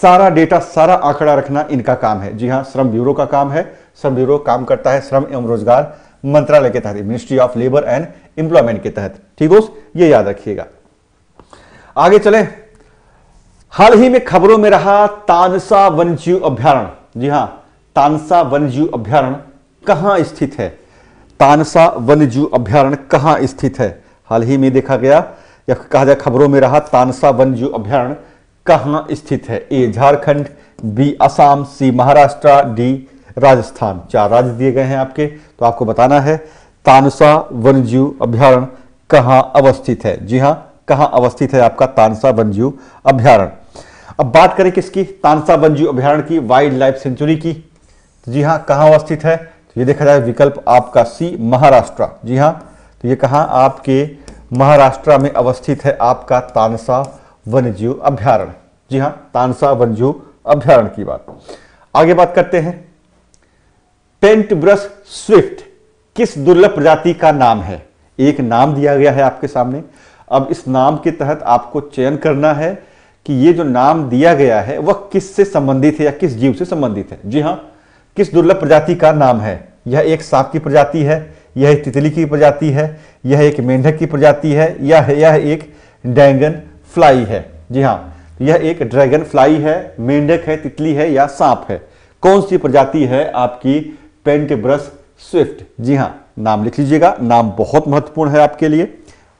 सारा डेटा सारा आंकड़ा रखना इनका काम है जी हाँ श्रम ब्यूरो का काम है श्रम ब्यूरो काम करता है श्रम एवं रोजगार मंत्रालय के तहत ministry of labour and employment के तहत ठीक दोस्त ये याद रखिएगा आगे चले हाल ही में खबरों में रहा तानसा वन्यजीव अभ्यारण जी हां तानसा वन्यजीव अभ्यारण कहां स्थित है तानसा वन्यजीव अभ्यारण्य कहाँ स्थित है हाल ही में देखा गया या कहा जाए खबरों में रहा तानसा वन्यजीव अभ्यारण्य कहाँ स्थित है A Jharkhand B Assam C Maharashtra D Rajasthan चार राज्य दिए गए हैं आपके तो आपको बताना है तानसा वन्यजीव अभ्यारण्य कहाँ अवस्थित है जी हाँ कहाँ अवस्थित है आपका तानसा वन्यजीव अभ्यारण्य अब बात करें किसकी तानसा वन्यजीव अभ्यारण्य की वाइल्ड लाइफ सेंचुरी की जी हाँ कहाँ अवस्थित है ये देखा जाए विकल्प आपका सी महाराष्ट्र जी हाँ तो ये कहा आपके महाराष्ट्र में अवस्थित है आपका तानसा वन्यजीव अभ्यारण जी हाँ तानसा वन्यजीव अभ्यारण की बात आगे बात करते हैं पेंट ब्रश स्विफ्ट किस दुर्लभ प्रजाति का नाम है एक नाम दिया गया है आपके सामने अब इस नाम के तहत आपको चयन करना है कि ये जो नाम दिया गया है वह किस से संबंधित है या किस जीव से संबंधित है जी हाँ किस दुर्लभ प्रजाति का नाम है यह एक सांप की प्रजाति है यह एक तितली की प्रजाति है यह एक मेंढक की प्रजाति है यह यह एक ड्रैगन फ्लाई है जी हाँ तो यह एक ड्रैगन फ्लाई है मेंढक है तितली है या सांप है कौन सी प्रजाति है आपकी पेंट ब्रश स्विफ्ट जी हाँ नाम लिख लीजिएगा नाम बहुत महत्वपूर्ण है आपके लिए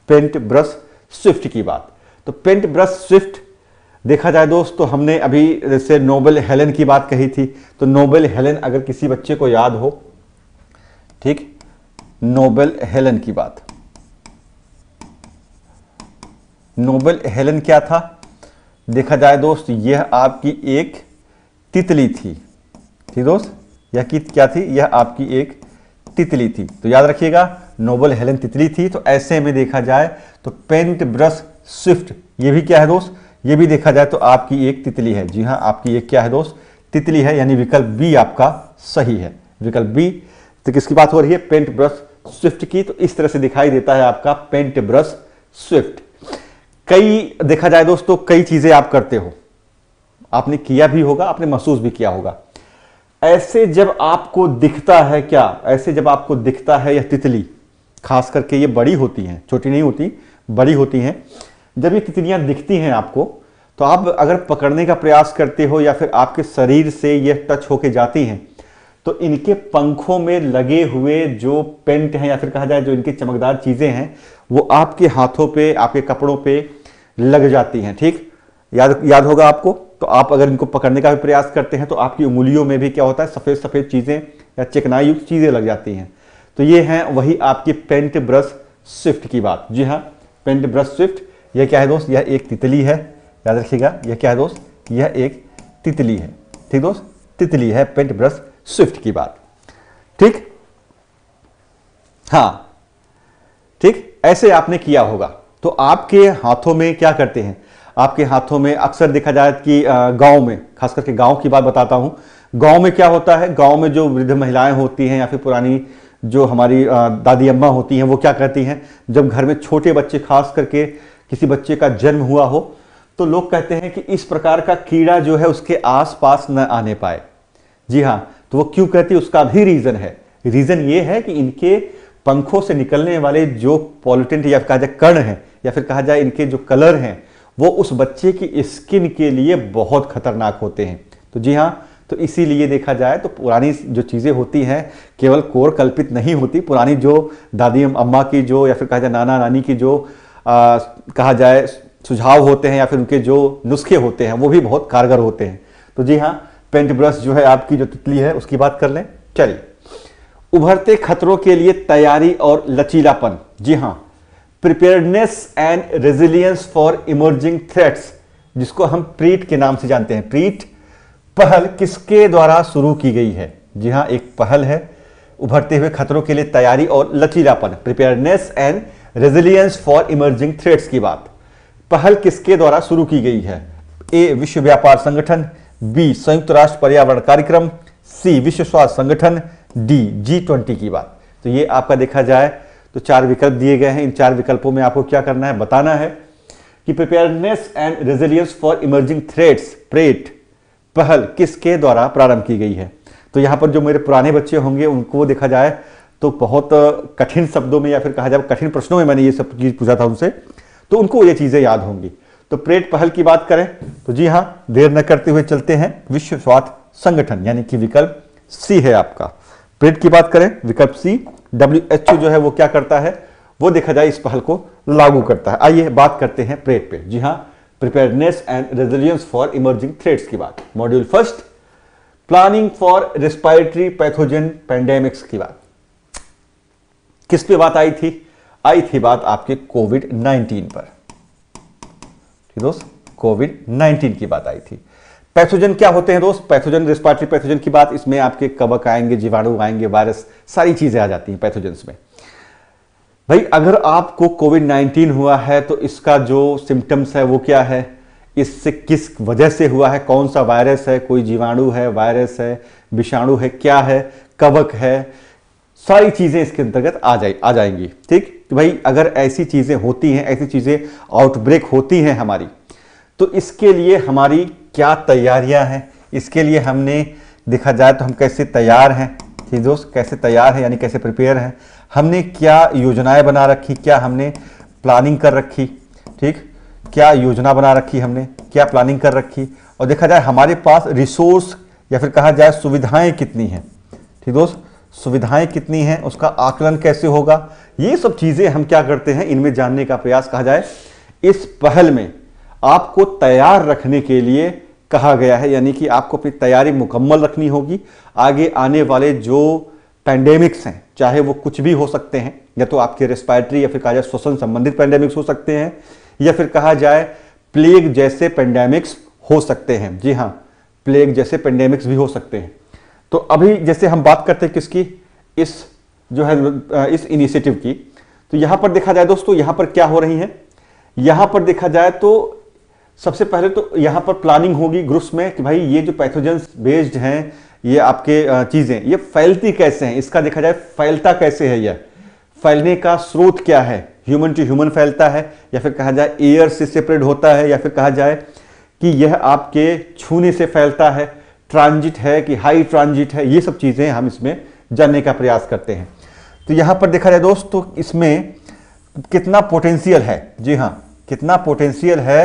पेंट ब्रश स्विफ्ट की बात तो पेंट ब्रश स्विफ्ट देखा जाए दोस्त तो हमने अभी जैसे नोबेल हेलन की बात कही थी तो नोबेल हेलन अगर किसी बच्चे को याद हो ठीक नोबेल हेलन की बात नोबेल हेलन क्या था देखा जाए दोस्त यह आपकी एक तितली थी ठीक दोस्त यह की क्या थी यह आपकी एक तितली थी तो याद रखिएगा नोबेल हेलन तितली थी तो ऐसे में देखा जाए तो पेंट ब्रश स्विफ्ट यह भी क्या है दोस्त ये भी देखा जाए तो आपकी एक तितली है जी हाँ आपकी एक क्या है दोस्त तितली है यानी विकल्प बी आपका सही है विकल्प बी तो किसकी बात हो रही है पेंट ब्रश स्विफ्ट की तो इस तरह से दिखाई देता है आपका पेंट ब्रश स्विफ्ट कई देखा जाए दोस्तों कई चीजें आप करते हो आपने किया भी होगा आपने महसूस भी किया होगा ऐसे जब आपको दिखता है क्या ऐसे जब आपको दिखता है यह तितली खास करके ये बड़ी होती हैं छोटी नहीं होती बड़ी होती हैं जब ये तितलियां दिखती हैं आपको तो आप अगर पकड़ने का प्रयास करते हो या फिर आपके शरीर से ये टच होके जाती हैं तो इनके पंखों में लगे हुए जो पेंट हैं या फिर कहा जाए जो इनकी चमकदार चीज़ें हैं वो आपके हाथों पे आपके कपड़ों पे लग जाती हैं ठीक याद याद होगा आपको तो आप अगर इनको पकड़ने का भी प्रयास करते हैं तो आपकी उंगलियों में भी क्या होता है सफ़ेद सफ़ेद चीज़ें या चिकनाई युक्त चीज़ें लग जाती हैं तो ये हैं वही आपकी पेंट ब्रश स्विफ्ट की बात जी हाँ पेंट ब्रश स्विफ्ट यह क्या है दोस्त यह एक तितली है याद रखिएगा यह क्या है दोस्त यह एक तितली है ठीक दोस्त तितली है पेंट ब्रश स्विफ्ट की बात ठीक हाँ ठीक ऐसे आपने किया होगा तो आपके हाथों में क्या करते हैं आपके हाथों में अक्सर देखा जाए कि गांव में खास करके गांव की बात बताता हूं गांव में क्या होता है गांव में जो वृद्ध महिलाएं होती हैं या फिर पुरानी जो हमारी दादी अम्मा होती हैं वो क्या करती हैं जब घर में छोटे बच्चे खास करके किसी बच्चे का जन्म हुआ हो तो लोग कहते हैं कि इस प्रकार का कीड़ा जो है उसके आसपास न आने पाए जी हाँ तो वो क्यों कहती है उसका भी रीज़न है रीज़न ये है कि इनके पंखों से निकलने वाले जो पॉलिटेंट या कहा जाए कर्ण हैं या फिर कहा जाए इनके जो कलर हैं वो उस बच्चे की स्किन के लिए बहुत खतरनाक होते हैं तो जी हाँ तो इसीलिए देखा जाए तो पुरानी जो चीज़ें होती हैं केवल कोर कल्पित नहीं होती पुरानी जो दादी अम्मा की जो या फिर कहा जाए नाना नानी की जो आ, कहा जाए सुझाव होते हैं या फिर उनके जो नुस्खे होते हैं वो भी बहुत कारगर होते हैं तो जी हाँ पेंट ब्रश जो है आपकी जो तितली है उसकी बात कर लें चलिए उभरते खतरों के लिए तैयारी और लचीलापन जी हाँ preparedness and resilience for emerging threats जिसको हम प्रीट के नाम से जानते हैं प्रीट पहल किसके द्वारा शुरू की गई है जी हाँ एक पहल है उभरते हुए खतरों के लिए तैयारी और लचीलापन preparedness and resilience for emerging threats की बात पहल किसके द्वारा शुरू की गई है ए विश्व व्यापार संगठन बी संयुक्त राष्ट्र पर्यावरण कार्यक्रम सी विश्व स्वास्थ्य संगठन डी जी ट्वेंटी की बात तो ये आपका देखा जाए तो चार विकल्प दिए गए हैं इन चार विकल्पों में आपको क्या करना है बताना है कि preparedness and resilience for emerging threats PRET पहल किसके द्वारा प्रारंभ की गई है तो यहां पर जो मेरे पुराने बच्चे होंगे उनको देखा जाए तो बहुत कठिन शब्दों में या फिर कहा जाए कठिन प्रश्नों में मैंने ये सब चीज़ पूछा था उनसे तो उनको ये चीज़ें याद होंगी तो प्रेट पहल की बात करें तो जी हाँ देर न करते हुए चलते हैं विश्व स्वास्थ्य संगठन यानी कि विकल्प सी है आपका प्रेट की बात करें विकल्प सी डब्ल्यू एच ओ जो है वो क्या करता है वो देखा जाए इस पहल को लागू करता है आइए बात करते हैं प्रेट पे जी हाँ preparedness and resilience for emerging threats की बात module first planning for respiratory pathogen pandemics की बात किस पे बात आई थी आई थी बात आपके कोविड 19 पर ठीक दोस्त कोविड 19 की बात आई थी पैथोजन क्या होते हैं दोस्त पैथोजन रेस्पाटरी पैथोजन की बात इसमें आपके कबक आएंगे जीवाणु आएंगे वायरस सारी चीजें आ जाती हैं पैथोजन में भाई अगर आपको कोविड 19 हुआ है तो इसका जो सिम्टम्स है वो क्या है इससे किस वजह से हुआ है कौन सा वायरस है कोई जीवाणु है वायरस है विषाणु है क्या है कवक है सारी चीज़ें इसके अंतर्गत आ जाए आ जाएंगी ठीक तो भाई अगर ऐसी चीज़ें होती हैं ऐसी चीज़ें आउटब्रेक होती हैं हमारी तो इसके लिए हमारी क्या तैयारियां हैं इसके लिए हमने देखा जाए तो हम कैसे तैयार हैं ठीक दोस्त कैसे तैयार हैं यानी कैसे प्रिपेयर हैं हमने क्या योजनाएं बना रखी क्या हमने प्लानिंग कर रखी ठीक क्या योजना बना रखी हमने क्या प्लानिंग कर रखी और देखा जाए हमारे पास रिसोर्स या फिर कहा जाए सुविधाएं कितनी हैं ठीक दोस्त सुविधाएं कितनी हैं उसका आकलन कैसे होगा ये सब चीज़ें हम क्या करते हैं इनमें जानने का प्रयास कहा जाए इस पहल में आपको तैयार रखने के लिए कहा गया है यानी कि आपको अपनी तैयारी मुकम्मल रखनी होगी आगे आने वाले जो पैंडेमिक्स हैं चाहे वो कुछ भी हो सकते हैं या तो आपके रेस्पायरेटरी या फिर कहा जाए श्वसन संबंधित पैंडेमिक्स हो सकते हैं या फिर कहा जाए प्लेग जैसे पेंडेमिक्स हो सकते हैं जी हाँ प्लेग जैसे पेंडेमिक्स भी हो सकते हैं तो अभी जैसे हम बात करते हैं किसकी इस जो है इस इनिशिएटिव की तो यहां पर देखा जाए दोस्तों यहां पर क्या हो रही है यहां पर देखा जाए तो सबसे पहले तो यहां पर प्लानिंग होगी ग्रुप्स में कि भाई ये जो पैथोजेंस बेस्ड हैं ये आपके चीजें ये फैलती कैसे हैं इसका देखा जाए फैलता कैसे है यह फैलने का स्रोत क्या है ह्यूमन टू ह्यूमन फैलता है या फिर कहा जाए एयर से सेपरेट होता है या फिर कहा जाए कि यह आपके छूने से फैलता है ट्रांजिट है कि हाई ट्रांजिट है ये सब चीज़ें हम इसमें जानने का प्रयास करते हैं तो यहाँ पर देखा जाए दोस्तों इसमें कितना पोटेंशियल है जी हाँ कितना पोटेंशियल है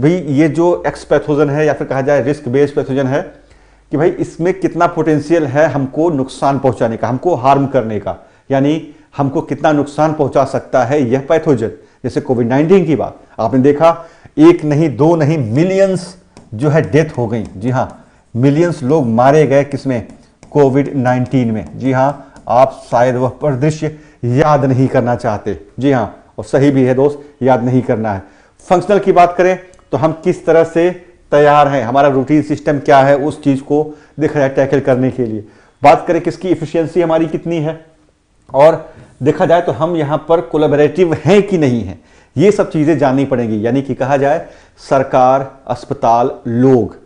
भाई ये जो एक्स पैथोजन है या फिर कहा जाए रिस्क बेस्ड पैथोजन है कि भाई इसमें कितना पोटेंशियल है हमको नुकसान पहुंचाने का हमको हार्म करने का यानी हमको कितना नुकसान पहुंचा सकता है यह पैथोजन जैसे कोविड नाइन्टीन की बात आपने देखा एक नहीं दो नहीं मिलियंस जो है डेथ हो गई जी हाँ मिलियंस लोग मारे गए किसमें कोविड 19 में जी हाँ आप शायद वह परिदृश्य याद नहीं करना चाहते जी हाँ और सही भी है दोस्त याद नहीं करना है फंक्शनल की बात करें तो हम किस तरह से तैयार हैं हमारा रूटीन सिस्टम क्या है उस चीज़ को देखा जाए टैकल करने के लिए बात करें किसकी इफिशियंसी हमारी कितनी है और देखा जाए तो हम यहाँ पर कोलेबरेटिव हैं कि नहीं है ये सब चीज़ें जाननी पड़ेंगी यानी कि कहा जाए सरकार अस्पताल लोग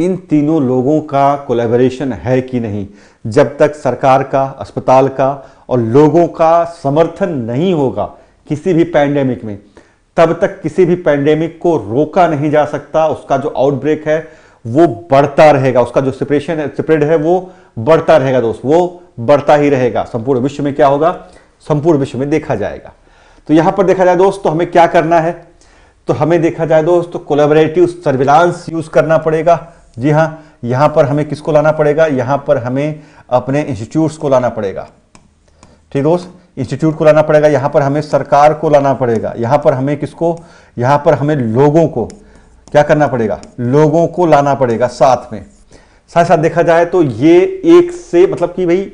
इन तीनों लोगों का कोलेबरेशन है कि नहीं जब तक सरकार का अस्पताल का और लोगों का समर्थन नहीं होगा किसी भी पैंडेमिक में तब तक किसी भी पैंडेमिक को रोका नहीं जा सकता उसका जो आउटब्रेक है वो बढ़ता रहेगा उसका जो सिपरेशन है सिपरेड है वो बढ़ता रहेगा दोस्त वो बढ़ता ही रहेगा संपूर्ण विश्व में क्या होगा संपूर्ण विश्व में देखा जाएगा तो यहां पर देखा जाए दोस्त तो हमें क्या करना है तो हमें देखा जाए दोस्त तो कोलेबरेटिव सर्विलांस यूज करना पड़ेगा जी हाँ यहां पर हमें किसको लाना पड़ेगा यहां पर हमें अपने इंस्टीट्यूट्स को लाना पड़ेगा ठीक दोस्त इंस्टीट्यूट को लाना पड़ेगा यहां पर हमें सरकार को लाना पड़ेगा यहां पर हमें किसको यहां पर हमें लोगों को क्या करना पड़ेगा लोगों को लाना पड़ेगा साथ में साथ साथ देखा जाए तो ये एक से मतलब कि भाई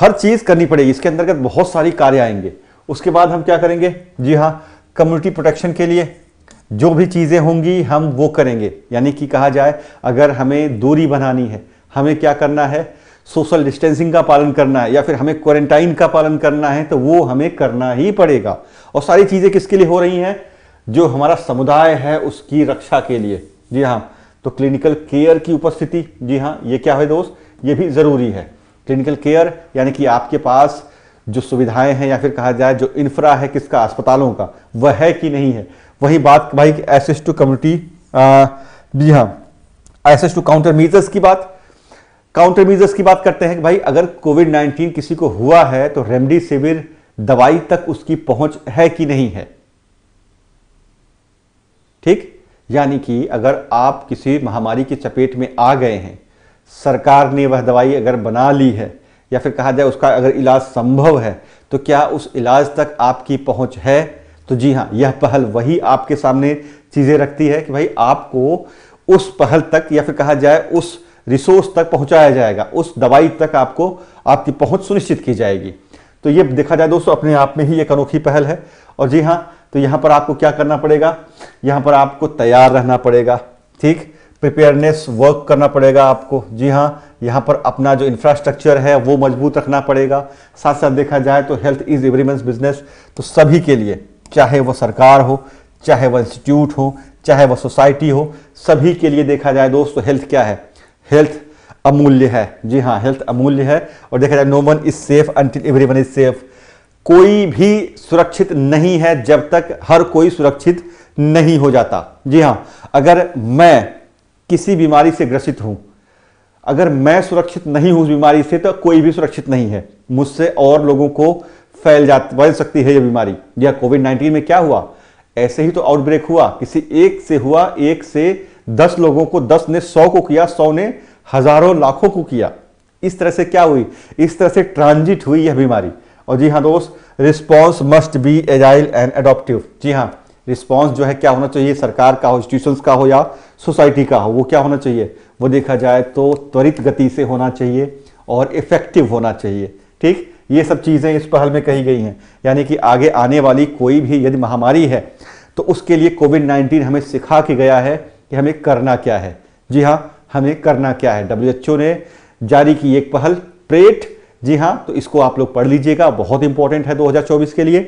हर चीज़ करनी पड़ेगी इसके अंतर्गत बहुत सारी कार्य आएंगे उसके बाद हम क्या करेंगे जी हाँ कम्युनिटी प्रोटेक्शन के लिए जो भी चीज़ें होंगी हम वो करेंगे यानी कि कहा जाए अगर हमें दूरी बनानी है हमें क्या करना है सोशल डिस्टेंसिंग का पालन करना है या फिर हमें क्वारंटाइन का पालन करना है तो वो हमें करना ही पड़ेगा और सारी चीज़ें किसके लिए हो रही हैं जो हमारा समुदाय है उसकी रक्षा के लिए जी हाँ तो क्लिनिकल केयर की उपस्थिति जी हाँ ये क्या है दोस्त ये भी ज़रूरी है क्लिनिकल केयर यानी कि आपके पास जो सुविधाएं हैं या फिर कहा जाए जो इंफ्रा है किसका अस्पतालों का वह है कि नहीं है वही बात भाई एसेस टू कम्युनिटी जी हाँ एसेस टू काउंटर मीजर्स की बात काउंटर मीजर्स की बात करते हैं कि भाई अगर कोविड 19 किसी को हुआ है तो रेमडेसिविर दवाई तक उसकी पहुंच है कि नहीं है ठीक यानी कि अगर आप किसी महामारी की चपेट में आ गए हैं सरकार ने वह दवाई अगर बना ली है या फिर कहा जाए उसका अगर इलाज संभव है तो क्या उस इलाज तक आपकी पहुंच है तो जी हाँ यह पहल वही आपके सामने चीज़ें रखती है कि भाई आपको उस पहल तक या फिर कहा जाए उस रिसोर्स तक पहुंचाया जाएगा उस दवाई तक आपको आपकी पहुंच सुनिश्चित की जाएगी तो ये देखा जाए दोस्तों अपने आप में ही एक अनोखी पहल है और जी हाँ तो यहाँ पर आपको क्या करना पड़ेगा यहाँ पर आपको तैयार रहना पड़ेगा ठीक प्रिपेयरनेस वर्क करना पड़ेगा आपको जी हाँ यहाँ पर अपना जो इंफ्रास्ट्रक्चर है वो मजबूत रखना पड़ेगा साथ साथ देखा जाए तो हेल्थ इज एवरीमेंस बिजनेस तो सभी के लिए चाहे वो सरकार हो चाहे वह इंस्टीट्यूट हो चाहे वह सोसाइटी हो सभी के लिए देखा जाए दोस्तों हेल्थ क्या है हेल्थ अमूल्य है जी हाँ हेल्थ अमूल्य है और देखा जाए no one is safe until everyone is safe कोई भी सुरक्षित नहीं है जब तक हर कोई सुरक्षित नहीं हो जाता जी हाँ अगर मैं किसी बीमारी से ग्रसित हूं अगर मैं सुरक्षित नहीं हूं उस बीमारी से तो कोई भी सुरक्षित नहीं है मुझसे और लोगों को फैल जा फैल सकती है यह बीमारी यह कोविड नाइन्टीन में क्या हुआ ऐसे ही तो आउटब्रेक हुआ किसी एक से हुआ एक से दस लोगों को दस ने सौ को किया सौ ने हजारों लाखों को किया इस तरह से क्या हुई इस तरह से ट्रांजिट हुई यह बीमारी और जी हाँ दोस्त response must be agile and adaptive जी हाँ रिस्पॉन्स जो है क्या होना चाहिए सरकार का हो इंस्टीट्यूशन का हो या सोसाइटी का हो वो क्या होना चाहिए वो देखा जाए तो त्वरित गति से होना चाहिए और इफेक्टिव होना चाहिए ठीक ये सब चीज़ें इस पहल में कही गई हैं यानी कि आगे आने वाली कोई भी यदि महामारी है तो उसके लिए कोविड नाइन्टीन हमें सिखा के गया है कि हमें करना क्या है जी हाँ हमें करना क्या है डब्ल्यू ने जारी की एक पहल प्रेट जी हाँ तो इसको आप लोग पढ़ लीजिएगा बहुत इंपॉर्टेंट है 2024 के लिए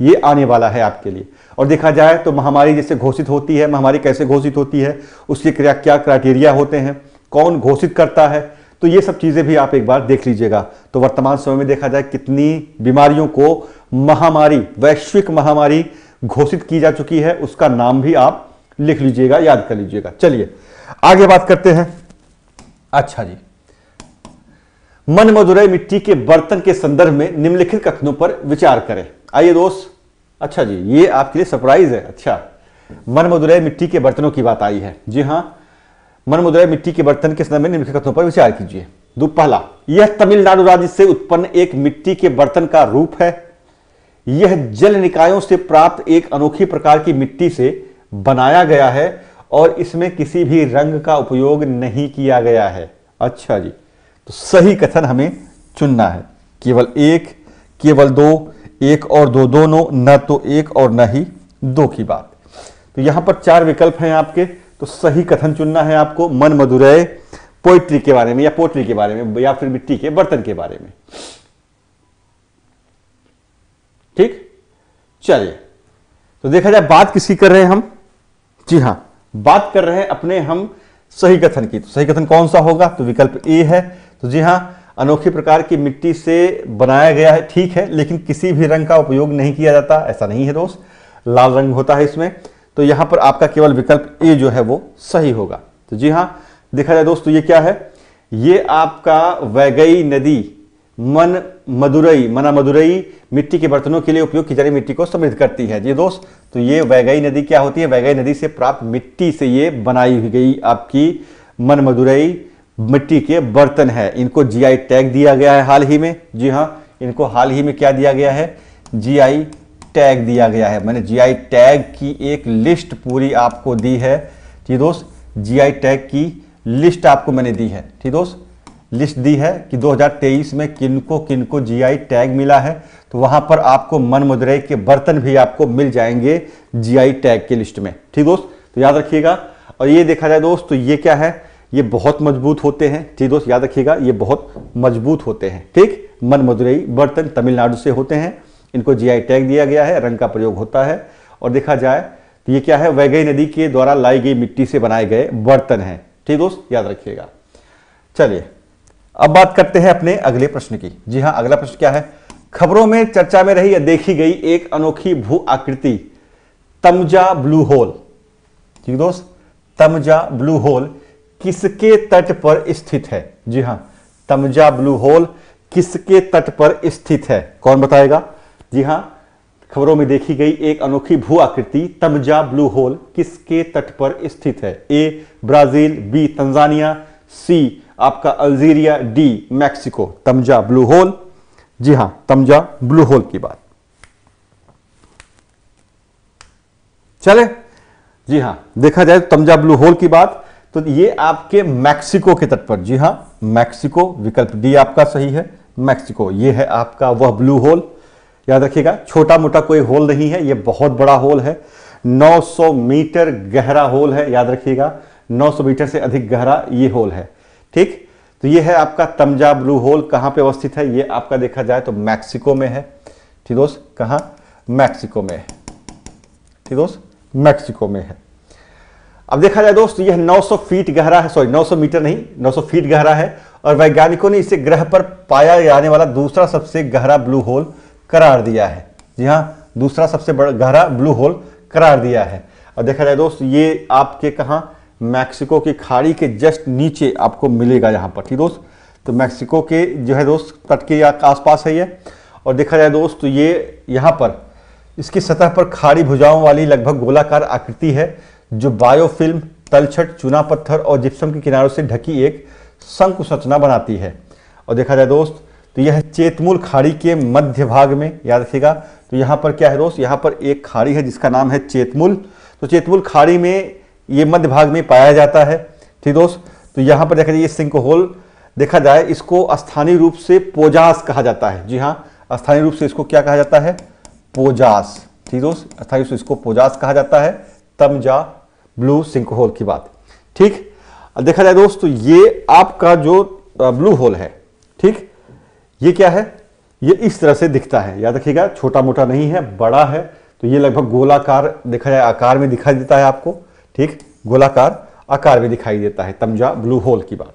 ये आने वाला है आपके लिए और देखा जाए तो महामारी जैसे घोषित होती है महामारी कैसे घोषित होती है उसके क्या क्या क्राइटेरिया होते हैं कौन घोषित करता है तो ये सब चीज़ें भी आप एक बार देख लीजिएगा तो वर्तमान समय में देखा जाए कितनी बीमारियों को महामारी वैश्विक महामारी घोषित की जा चुकी है उसका नाम भी आप लिख लीजिएगा याद कर लीजिएगा चलिए आगे बात करते हैं अच्छा जी मन मधुरई मिट्टी के बर्तन के संदर्भ में निम्नलिखित कथनों पर विचार करें आइए दोस्त अच्छा जी ये आपके लिए सरप्राइज है अच्छा मन मधुरई मिट्टी के बर्तनों की बात आई है जी हाँ मन मुद्रा मिट्टी के बर्तन के संदर्भ में निम्नलिखित कथनों पर विचार कीजिए दो पहला यह तमिलनाडु राज्य से उत्पन्न एक मिट्टी के बर्तन का रूप है यह जल निकायों से प्राप्त एक अनोखी प्रकार की मिट्टी से बनाया गया है और इसमें किसी भी रंग का उपयोग नहीं किया गया है अच्छा जी तो सही कथन हमें चुनना है केवल एक केवल दो एक और दो दोनों न तो एक और न ही दो की बात तो यहां पर चार विकल्प हैं आपके तो सही कथन चुनना है आपको मन मधुरय पोइट्री के बारे में या पोट्री के बारे में या फिर मिट्टी के बर्तन के बारे में ठीक चलिए तो देखा जाए बात किसकी कर रहे हैं हम जी हां बात कर रहे हैं अपने हम सही कथन की तो सही कथन कौन सा होगा तो विकल्प ए है तो जी हाँ अनोखे प्रकार की मिट्टी से बनाया गया है ठीक है लेकिन किसी भी रंग का उपयोग नहीं किया जाता ऐसा नहीं है दोस्त लाल रंग होता है इसमें तो यहां पर आपका केवल विकल्प ए जो है वो सही होगा तो जी हाँ देखा जाए दोस्तों ये क्या है ये आपका वैगई नदी मन मदुरई मना मदुरई मिट्टी के बर्तनों के लिए उपयोग की जा रही मिट्टी को समृद्ध करती है जी दोस्त तो ये वैगई नदी क्या होती है वैगई नदी से प्राप्त मिट्टी से ये बनाई गई आपकी मन मदुरई मिट्टी के बर्तन है इनको जीआई टैग दिया गया है हाल ही में जी हाँ इनको हाल ही में क्या दिया गया है जीआई टैग दिया गया है मैंने जीआई टैग की एक लिस्ट पूरी आपको दी है ठीक दोस्त जीआई टैग की लिस्ट आपको मैंने दी है ठीक दोस्त लिस्ट दी है कि 2023 में किनको किनको जीआई टैग मिला है तो वहां पर आपको मन मुद्रे के बर्तन भी आपको मिल जाएंगे जी टैग की लिस्ट में ठीक दोस्त तो याद रखिएगा और ये देखा जाए दोस्त तो ये क्या है ये बहुत मजबूत होते हैं ठीक दोस्त याद रखिएगा ये बहुत मजबूत होते हैं ठीक मन मदुरई बर्तन तमिलनाडु से होते हैं इनको जीआई टैग दिया गया है रंग का प्रयोग होता है और देखा जाए तो ये क्या है वैगई नदी के द्वारा लाई गई मिट्टी से बनाए गए बर्तन हैं ठीक दोस्त याद रखिएगा चलिए अब बात करते हैं अपने अगले प्रश्न की जी हाँ अगला प्रश्न क्या है खबरों में चर्चा में रही या देखी गई एक अनोखी भू आकृति तमजा ब्लू होल ठीक दोस्त तमजा ब्लू होल किसके तट पर स्थित है जी हाँ तमजा ब्लू होल किसके तट पर स्थित है कौन बताएगा जी हां खबरों में देखी गई एक अनोखी भू आकृति तमजा ब्लू होल किसके तट पर स्थित है A Brazil B Tanzania C आपका अल्जीरिया डी मैक्सिको तमजा ब्लू होल जी हां तमजा ब्लू होल की बात चले जी हां देखा जाए तो तमजा ब्लू होल की बात तो ये आपके मैक्सिको के तट पर जी हां मैक्सिको विकल्प डी आपका सही है मैक्सिको ये है आपका वह ब्लू होल याद रखिएगा छोटा मोटा कोई होल नहीं है ये बहुत बड़ा होल है 900 मीटर गहरा होल है याद रखिएगा 900 मीटर से अधिक गहरा ये होल है ठीक तो ये है आपका तमजा ब्लू होल कहाँ पे अवस्थित है ये आपका देखा जाए तो मैक्सिको में है ठीक दोस्त कहाँ मैक्सिको में है ठीक दोस्त मैक्सिको में है अब देखा जाए दोस्त यह 900 फीट गहरा है सॉरी 900 मीटर नहीं 900 फीट गहरा है और वैज्ञानिकों ने इसे ग्रह पर पाया जाने वाला दूसरा सबसे गहरा ब्लू होल करार दिया है जी हाँ दूसरा सबसे बड़ा गहरा ब्लू होल करार दिया है और देखा जाए दोस्त ये आपके कहाँ मैक्सिको की खाड़ी के जस्ट नीचे आपको मिलेगा यहाँ पर ठीक दोस्त तो मैक्सिको के जो है दोस्त तट के आसपास है ये और देखा जाए दोस्त ये यहाँ पर इसकी सतह पर खाड़ी भुजाओं वाली लगभग गोलाकार आकृति है जो बायोफिल्म तलछट चूना पत्थर और जिप्सम के किनारों से ढकी एक शंकु बनाती है और देखा जाए दोस्त तो यह चेतमूल खाड़ी के मध्य भाग में याद रखिएगा तो यहाँ पर क्या है दोस्त यहाँ पर एक खाड़ी है जिसका नाम है चेतमूल तो चेतमूल खाड़ी में ये मध्य भाग में पाया जाता है ठीक दोस्त तो यहाँ पर देखा जाए ये सिंक होल देखा जाए इसको स्थानीय रूप से पोजास कहा जाता है जी हाँ स्थानीय रूप से इसको क्या कहा जाता है पोजास ठीक दोस्त स्थानीय रूप से इसको पोजास कहा जाता है तमजा ब्लू सिंक होल की बात ठीक देखा जाए दोस्त तो ये आपका जो ब्लू होल है ठीक ये क्या है ये इस तरह से दिखता है याद रखिएगा छोटा मोटा नहीं है बड़ा है तो ये लगभग गोलाकार देखा जाए आकार में दिखाई देता है आपको ठीक गोलाकार आकार में दिखाई देता है तमजा ब्लू होल की बात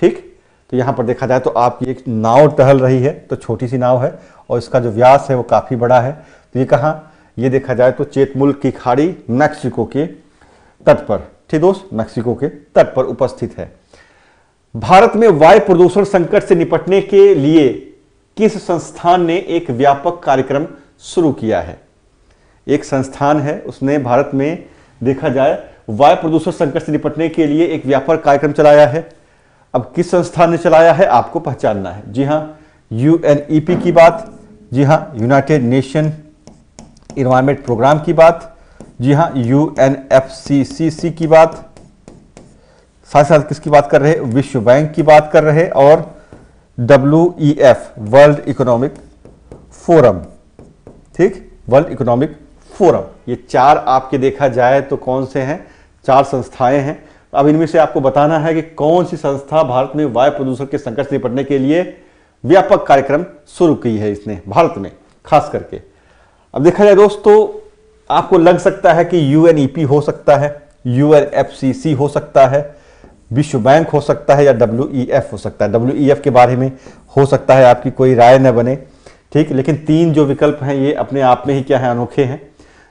ठीक तो यहाँ पर देखा जाए तो आप ये नाव टहल रही है तो छोटी सी नाव है और इसका जो व्यास है वो काफ़ी बड़ा है तो ये कहाँ ये देखा जाए तो चेतमुल्क की खाड़ी मैक्सिको के तट पर ठीक दोस्त मैक्सिको के तट पर उपस्थित है भारत में वायु प्रदूषण संकट से निपटने के लिए किस संस्थान ने एक व्यापक कार्यक्रम शुरू किया है एक संस्थान है उसने भारत में देखा जाए वायु प्रदूषण संकट से निपटने के लिए एक व्यापक कार्यक्रम चलाया है अब किस संस्थान ने चलाया है आपको पहचानना है जी हां यूएनईपी e की बात जी हां यूनाइटेड नेशन इन्वायरमेंट प्रोग्राम की बात जी हां यूएनएफसीसीसी की बात साथ साथ किसकी बात कर रहे हैं विश्व बैंक की बात कर रहे और डब्ल्यू वर्ल्ड इकोनॉमिक फोरम ठीक वर्ल्ड इकोनॉमिक फोरम ये चार आपके देखा जाए तो कौन से हैं चार संस्थाएं हैं अब इनमें से आपको बताना है कि कौन सी संस्था भारत में वायु प्रदूषण के संकट से निपटने के लिए व्यापक कार्यक्रम शुरू की है इसने भारत में खास करके अब देखा जाए दोस्तों आपको लग सकता है कि यूएनईपी e हो सकता है यूएनएफसीसी हो सकता है विश्व बैंक हो सकता है या डब्ल्यू e हो सकता है डब्ल्यू e के बारे में हो सकता है आपकी कोई राय न बने ठीक लेकिन तीन जो विकल्प हैं ये अपने आप में ही क्या है अनोखे हैं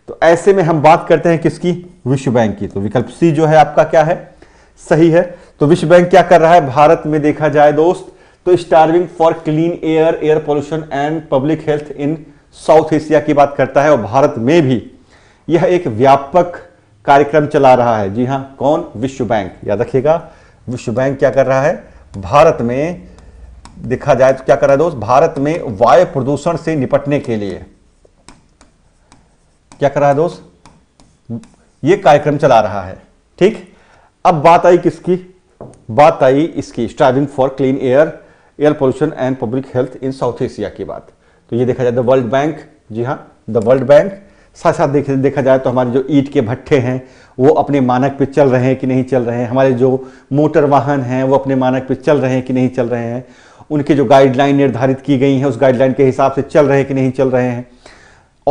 तो ऐसे में हम बात करते हैं किसकी विश्व बैंक की तो विकल्प सी जो है आपका क्या है सही है तो विश्व बैंक क्या कर रहा है भारत में देखा जाए दोस्त तो starving for clean air air pollution and public health in South Asia की बात करता है और भारत में भी यह एक व्यापक कार्यक्रम चला रहा है जी हाँ कौन विश्व बैंक याद रखिएगा विश्व बैंक क्या कर रहा है भारत में देखा जाए तो क्या कर रहा है दोस्त भारत में वायु प्रदूषण से निपटने के लिए क्या कर रहा है दोस्त यह कार्यक्रम चला रहा है ठीक अब बात आई किसकी बात आई इसकी striving for clean air air pollution and public health in South Asia की बात तो ये देखा जाए द वर्ल्ड बैंक जी हाँ द वर्ल्ड बैंक साथ साथ देख देखा जाए तो हमारे जो ईट के भट्ठे हैं वो अपने मानक पे चल रहे हैं कि नहीं चल रहे हैं हमारे जो मोटर वाहन हैं वो अपने मानक पे चल रहे हैं कि नहीं चल रहे हैं उनकी जो गाइडलाइन निर्धारित की गई हैं उस गाइडलाइन के हिसाब से चल रहे हैं कि नहीं चल रहे हैं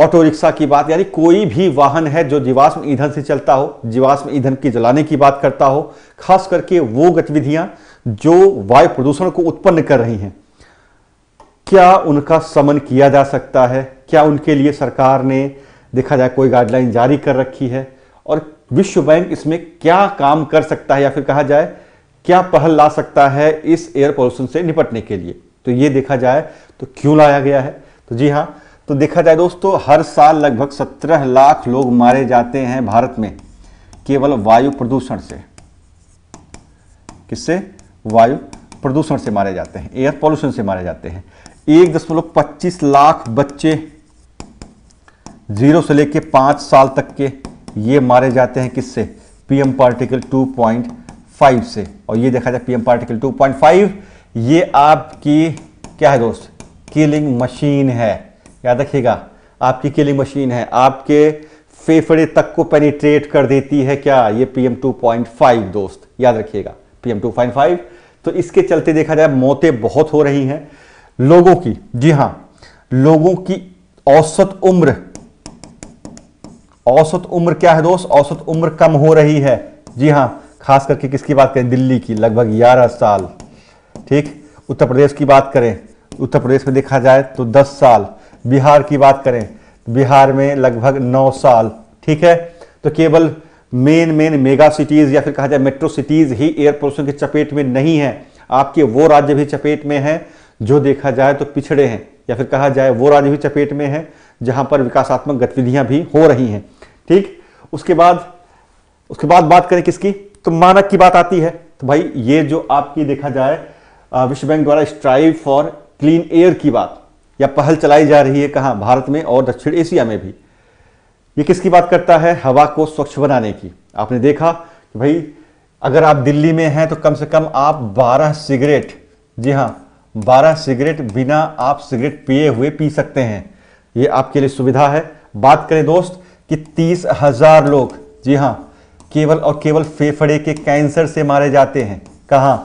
ऑटो रिक्शा की बात यानी कोई भी वाहन है जो जीवाश्म ईंधन से चलता हो जीवाश्म ईंधन की जलाने की बात करता हो खास करके वो गतिविधियां जो वायु प्रदूषण को उत्पन्न कर रही हैं क्या उनका समन किया जा सकता है क्या उनके लिए सरकार ने देखा जाए कोई गाइडलाइन जारी कर रखी है और विश्व बैंक इसमें क्या काम कर सकता है या फिर कहा जाए क्या पहल ला सकता है इस एयर पॉल्यूशन से निपटने के लिए तो ये देखा जाए तो क्यों लाया गया है तो जी हाँ तो देखा जाए दोस्तों हर साल लगभग 17 लाख लोग मारे जाते हैं भारत में केवल वायु प्रदूषण से किससे वायु प्रदूषण से मारे जाते हैं एयर पॉल्यूशन से मारे जाते हैं एक दशमलव पच्चीस लाख बच्चे जीरो से लेके पाँच साल तक के ये मारे जाते हैं किससे पीएम पार्टिकल 2.5 से और ये देखा जाए पीएम पार्टिकल 2.5 ये आपकी क्या है दोस्त किलिंग मशीन है याद रखिएगा आपकी किलिंग मशीन है आपके फेफड़े तक को पेनिट्रेट कर देती है क्या ये पीएम 2.5 दोस्त याद रखिएगा पीएम 2.5 तो इसके चलते देखा जाए मौतें बहुत हो रही हैं लोगों की जी हाँ लोगों की औसत उम्र औसत उम्र क्या है दोस्त औसत उम्र कम हो रही है जी हाँ खास करके किसकी बात करें दिल्ली की लगभग 11 साल ठीक उत्तर प्रदेश की बात करें उत्तर प्रदेश में देखा जाए तो 10 साल बिहार की बात करें बिहार में लगभग 9 साल ठीक है तो केवल मेन मेन मेगा सिटीज़ या फिर कहा जाए मेट्रो सिटीज़ ही एयर पोल्यूशन की चपेट में नहीं है आपके वो राज्य भी चपेट में हैं जो देखा जाए तो पिछड़े हैं या फिर कहा जाए वो राज्य भी चपेट में हैं जहां पर विकासात्मक गतिविधियां भी हो रही हैं ठीक उसके बाद उसके बाद बात करें किसकी तो मानक की बात आती है तो भाई ये जो आपकी देखा जाए विश्व बैंक द्वारा स्ट्राइव फॉर क्लीन एयर की बात या पहल चलाई जा रही है कहां भारत में और दक्षिण एशिया में भी ये किसकी बात करता है हवा को स्वच्छ बनाने की आपने देखा कि भाई अगर आप दिल्ली में हैं तो कम से कम आप 12 सिगरेट जी हाँ 12 सिगरेट बिना आप सिगरेट पिए हुए पी सकते हैं ये आपके लिए सुविधा है बात करें दोस्त कि तीस हजार लोग जी हाँ केवल और केवल फेफड़े के कैंसर से मारे जाते हैं कहा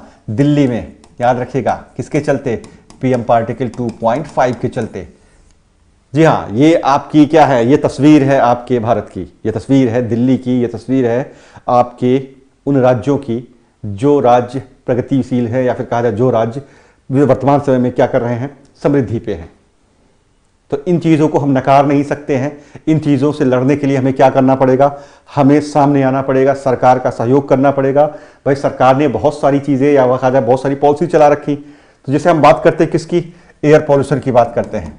दिल्ली में याद रखिएगा किसके चलते पीएम पार्टिकल 2.5 के चलते जी हाँ ये आपकी क्या है ये तस्वीर है आपके भारत की ये तस्वीर है दिल्ली की ये तस्वीर है आपके उन राज्यों की जो राज्य प्रगतिशील है या फिर कहा जाए जो राज्य वर्तमान समय में क्या कर रहे हैं समृद्धि पे हैं तो इन चीज़ों को हम नकार नहीं सकते हैं इन चीज़ों से लड़ने के लिए हमें क्या करना पड़ेगा हमें सामने आना पड़ेगा सरकार का सहयोग करना पड़ेगा भाई सरकार ने बहुत सारी चीज़ें या बाकायदा बहुत सारी पॉलिसी चला रखी तो जैसे हम बात करते हैं किसकी एयर पॉल्यूशन की बात करते हैं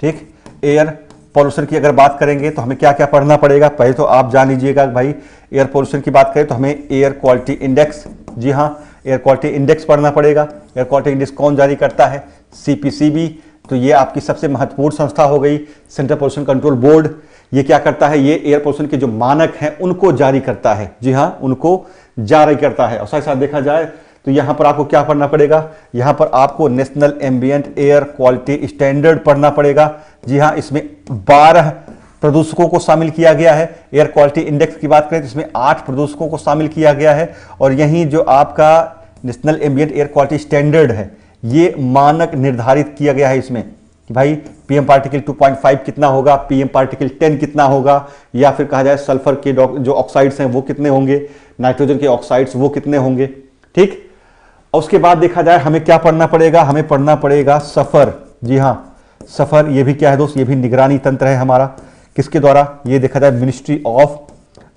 ठीक एयर पॉल्यूशन की अगर बात करेंगे तो हमें क्या क्या पढ़ना पड़ेगा पहले तो आप जान लीजिएगा भाई एयर पॉल्यूशन की बात करें तो हमें एयर क्वालिटी इंडेक्स जी हाँ एयर क्वालिटी इंडेक्स पढ़ना पड़ेगा एयर क्वालिटी इंडेक्स कौन जारी करता है सी तो ये आपकी सबसे महत्वपूर्ण संस्था हो गई सेंट्रल पोल्यूशन कंट्रोल बोर्ड ये क्या करता है ये एयर पोल्यूशन के जो मानक हैं उनको जारी करता है जी हाँ उनको जारी करता है और साथ साथ देखा जाए तो यहाँ पर आपको क्या पढ़ना पड़ेगा यहाँ पर आपको national ambient air quality standard पढ़ना पड़ेगा जी हाँ इसमें बारह प्रदूषकों को शामिल किया गया है एयर क्वालिटी इंडेक्स की बात करें तो इसमें आठ प्रदूषकों को शामिल किया गया है और यहीं जो आपका national ambient air quality standard है ये मानक निर्धारित किया गया है इसमें कि भाई पीएम पार्टिकल 2.5 कितना होगा पीएम पार्टिकल 10 कितना होगा या फिर कहा जाए सल्फर के जो ऑक्साइड्स हैं वो कितने होंगे नाइट्रोजन के ऑक्साइड्स वो कितने होंगे ठीक और उसके बाद देखा जाए हमें क्या पढ़ना पड़ेगा हमें पढ़ना पड़ेगा सफ़र जी हाँ सफ़र ये भी क्या है दोस्त ये भी निगरानी तंत्र है हमारा किसके द्वारा ये देखा जाए मिनिस्ट्री ऑफ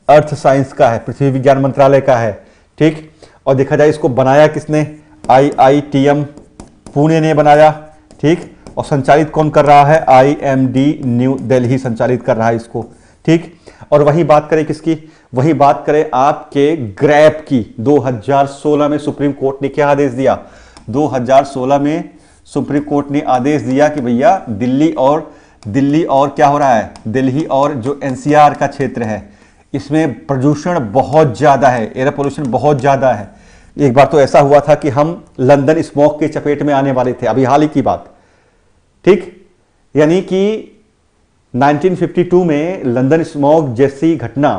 अर्थ साइंस का है पृथ्वी विज्ञान मंत्रालय का है ठीक और देखा जाए इसको बनाया किसने I I T M Pune ने बनाया ठीक और संचालित कौन कर रहा है आईएमडी न्यू दिल्ली संचालित कर रहा है इसको ठीक और वही बात करें किसकी वही बात करें आपके ग्रैप की 2016 में सुप्रीम कोर्ट ने क्या आदेश दिया 2016 में सुप्रीम कोर्ट ने आदेश दिया कि भैया दिल्ली और दिल्ली और क्या हो रहा है दिल्ली और जो एनसीआर का क्षेत्र है इसमें प्रदूषण बहुत ज़्यादा है एयर पोल्यूशन बहुत ज़्यादा है एक बार तो ऐसा हुआ था कि हम लंदन स्मोक के चपेट में आने वाले थे अभी हाल ही की बात ठीक यानी कि 1952 में लंदन स्मोक जैसी घटना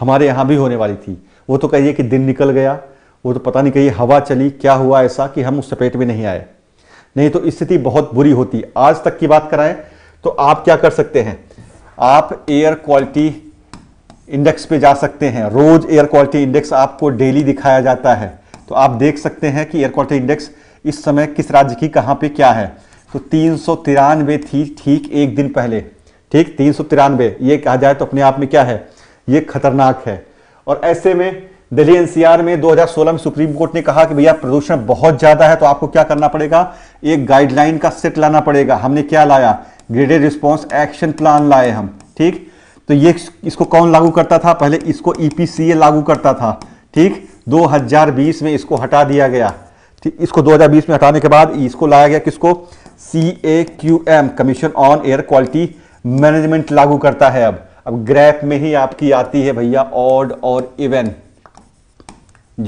हमारे यहां भी होने वाली थी वो तो कहिए कि दिन निकल गया वो तो पता नहीं कहिए हवा चली क्या हुआ ऐसा कि हम उस चपेट में नहीं आए नहीं तो स्थिति बहुत बुरी होती आज तक की बात कराएं तो आप क्या कर सकते हैं आप एयर क्वालिटी इंडेक्स पे जा सकते हैं रोज एयर क्वालिटी इंडेक्स आपको डेली दिखाया जाता है तो आप देख सकते हैं कि एयर क्वालिटी इंडेक्स इस समय किस राज्य की कहाँ पे क्या है तो तीन थी ठीक एक दिन पहले ठीक तीन ये कहा जाए तो अपने आप में क्या है ये खतरनाक है और ऐसे में दिल्ली एनसीआर में 2016 में सुप्रीम कोर्ट ने कहा कि भैया प्रदूषण बहुत ज़्यादा है तो आपको क्या करना पड़ेगा एक गाइडलाइन का सेट लाना पड़ेगा हमने क्या लाया ग्रेडेड रिस्पॉन्स एक्शन प्लान लाए हम ठीक तो ये इसको कौन लागू करता था पहले इसको ईपीसीए e लागू करता था ठीक 2020 में इसको हटा दिया गया ठीक इसको 2020 में हटाने के बाद इसको लाया गया किसको C A Q M commission on air quality management लागू करता है अब अब ग्रैप में ही आपकी आती है भैया ऑड और इवेन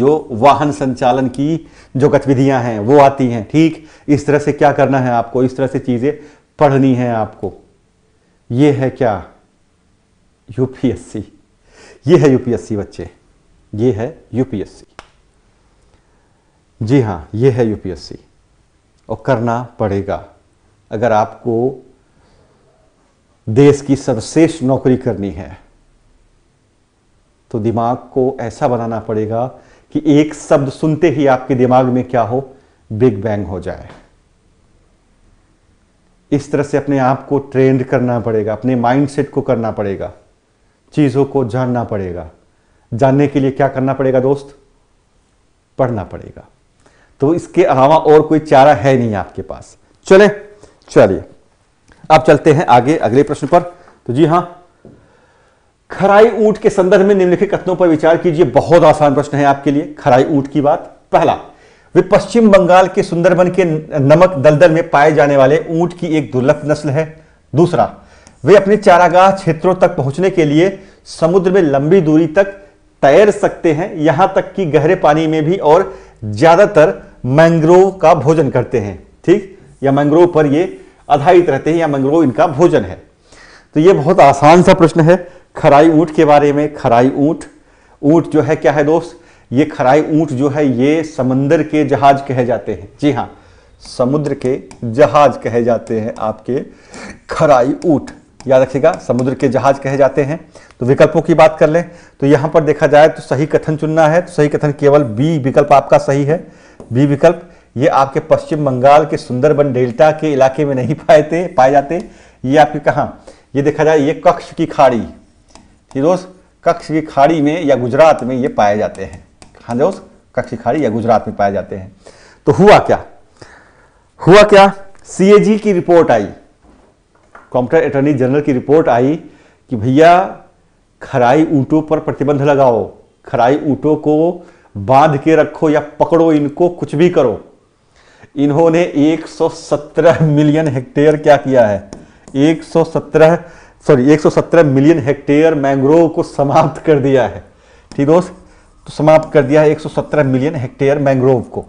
जो वाहन संचालन की जो गतिविधियां हैं वो आती हैं ठीक इस तरह से क्या करना है आपको इस तरह से चीजें पढ़नी है आपको ये है क्या यूपीएससी ये है यूपीएससी बच्चे ये है यूपीएससी जी हाँ ये है यूपीएससी और करना पड़ेगा अगर आपको देश की सर्वश्रेष्ठ नौकरी करनी है तो दिमाग को ऐसा बनाना पड़ेगा कि एक शब्द सुनते ही आपके दिमाग में क्या हो बिग बैंग हो जाए इस तरह से अपने आप को ट्रेंड करना पड़ेगा अपने माइंडसेट को करना पड़ेगा चीज़ों को जानना पड़ेगा जानने के लिए क्या करना पड़ेगा दोस्त पढ़ना पड़ेगा तो इसके अलावा और कोई चारा है नहीं आपके पास चले चलिए अब चलते हैं आगे अगले प्रश्न पर तो जी हां खराई ऊंट के संदर्भ में निम्नलिखित कथनों पर विचार कीजिए बहुत आसान प्रश्न है आपके लिए खराई ऊंट की बात पहला वे पश्चिम बंगाल के सुंदरबन के नमक दलदल में पाए जाने वाले ऊंट की एक दुर्लभ नस्ल है दूसरा वे अपने चारागाह क्षेत्रों तक पहुंचने के लिए समुद्र में लंबी दूरी तक तैर सकते हैं यहां तक कि गहरे पानी में भी और ज्यादातर मैंग्रोव का भोजन करते हैं ठीक या मैंग्रोव पर ये आधारित रहते हैं या मैंग्रोव इनका भोजन है तो ये बहुत आसान सा प्रश्न है खराई ऊंट के बारे में खराई ऊँट ऊंट जो है क्या है दोस्त ये खराई ऊंट जो है ये समंदर के जहाज कहे जाते हैं जी हाँ समुद्र के जहाज कहे जाते हैं आपके खराई ऊंट याद रखिएगा समुद्र के जहाज कहे जाते हैं तो विकल्पों की बात कर लें तो यहां पर देखा जाए तो सही कथन चुनना है तो सही कथन केवल बी विकल्प आपका सही है बी विकल्प ये आपके पश्चिम बंगाल के सुंदरबन डेल्टा के इलाके में नहीं पाए थे पाए जाते ये आपके कहाँ ये देखा जाए ये कक्ष की खाड़ी ये दोस्त कक्ष की खाड़ी में या गुजरात में ये पाए जाते हैं हाँ दोस्त कक्ष की खाड़ी या गुजरात में पाए जाते हैं तो हुआ क्या हुआ क्या सी की रिपोर्ट आई कॉम्प्टर अटॉर्नी जनरल की रिपोर्ट आई कि भैया खराई ऊँटों पर प्रतिबंध लगाओ खराई ऊँटों को बांध के रखो या पकड़ो इनको कुछ भी करो इन्होंने 117 मिलियन हेक्टेयर क्या किया है 117 सॉरी 117 मिलियन हेक्टेयर मैंग्रोव को समाप्त कर दिया है ठीक दोस्त तो समाप्त कर दिया है 117 मिलियन हेक्टेयर मैंग्रोव को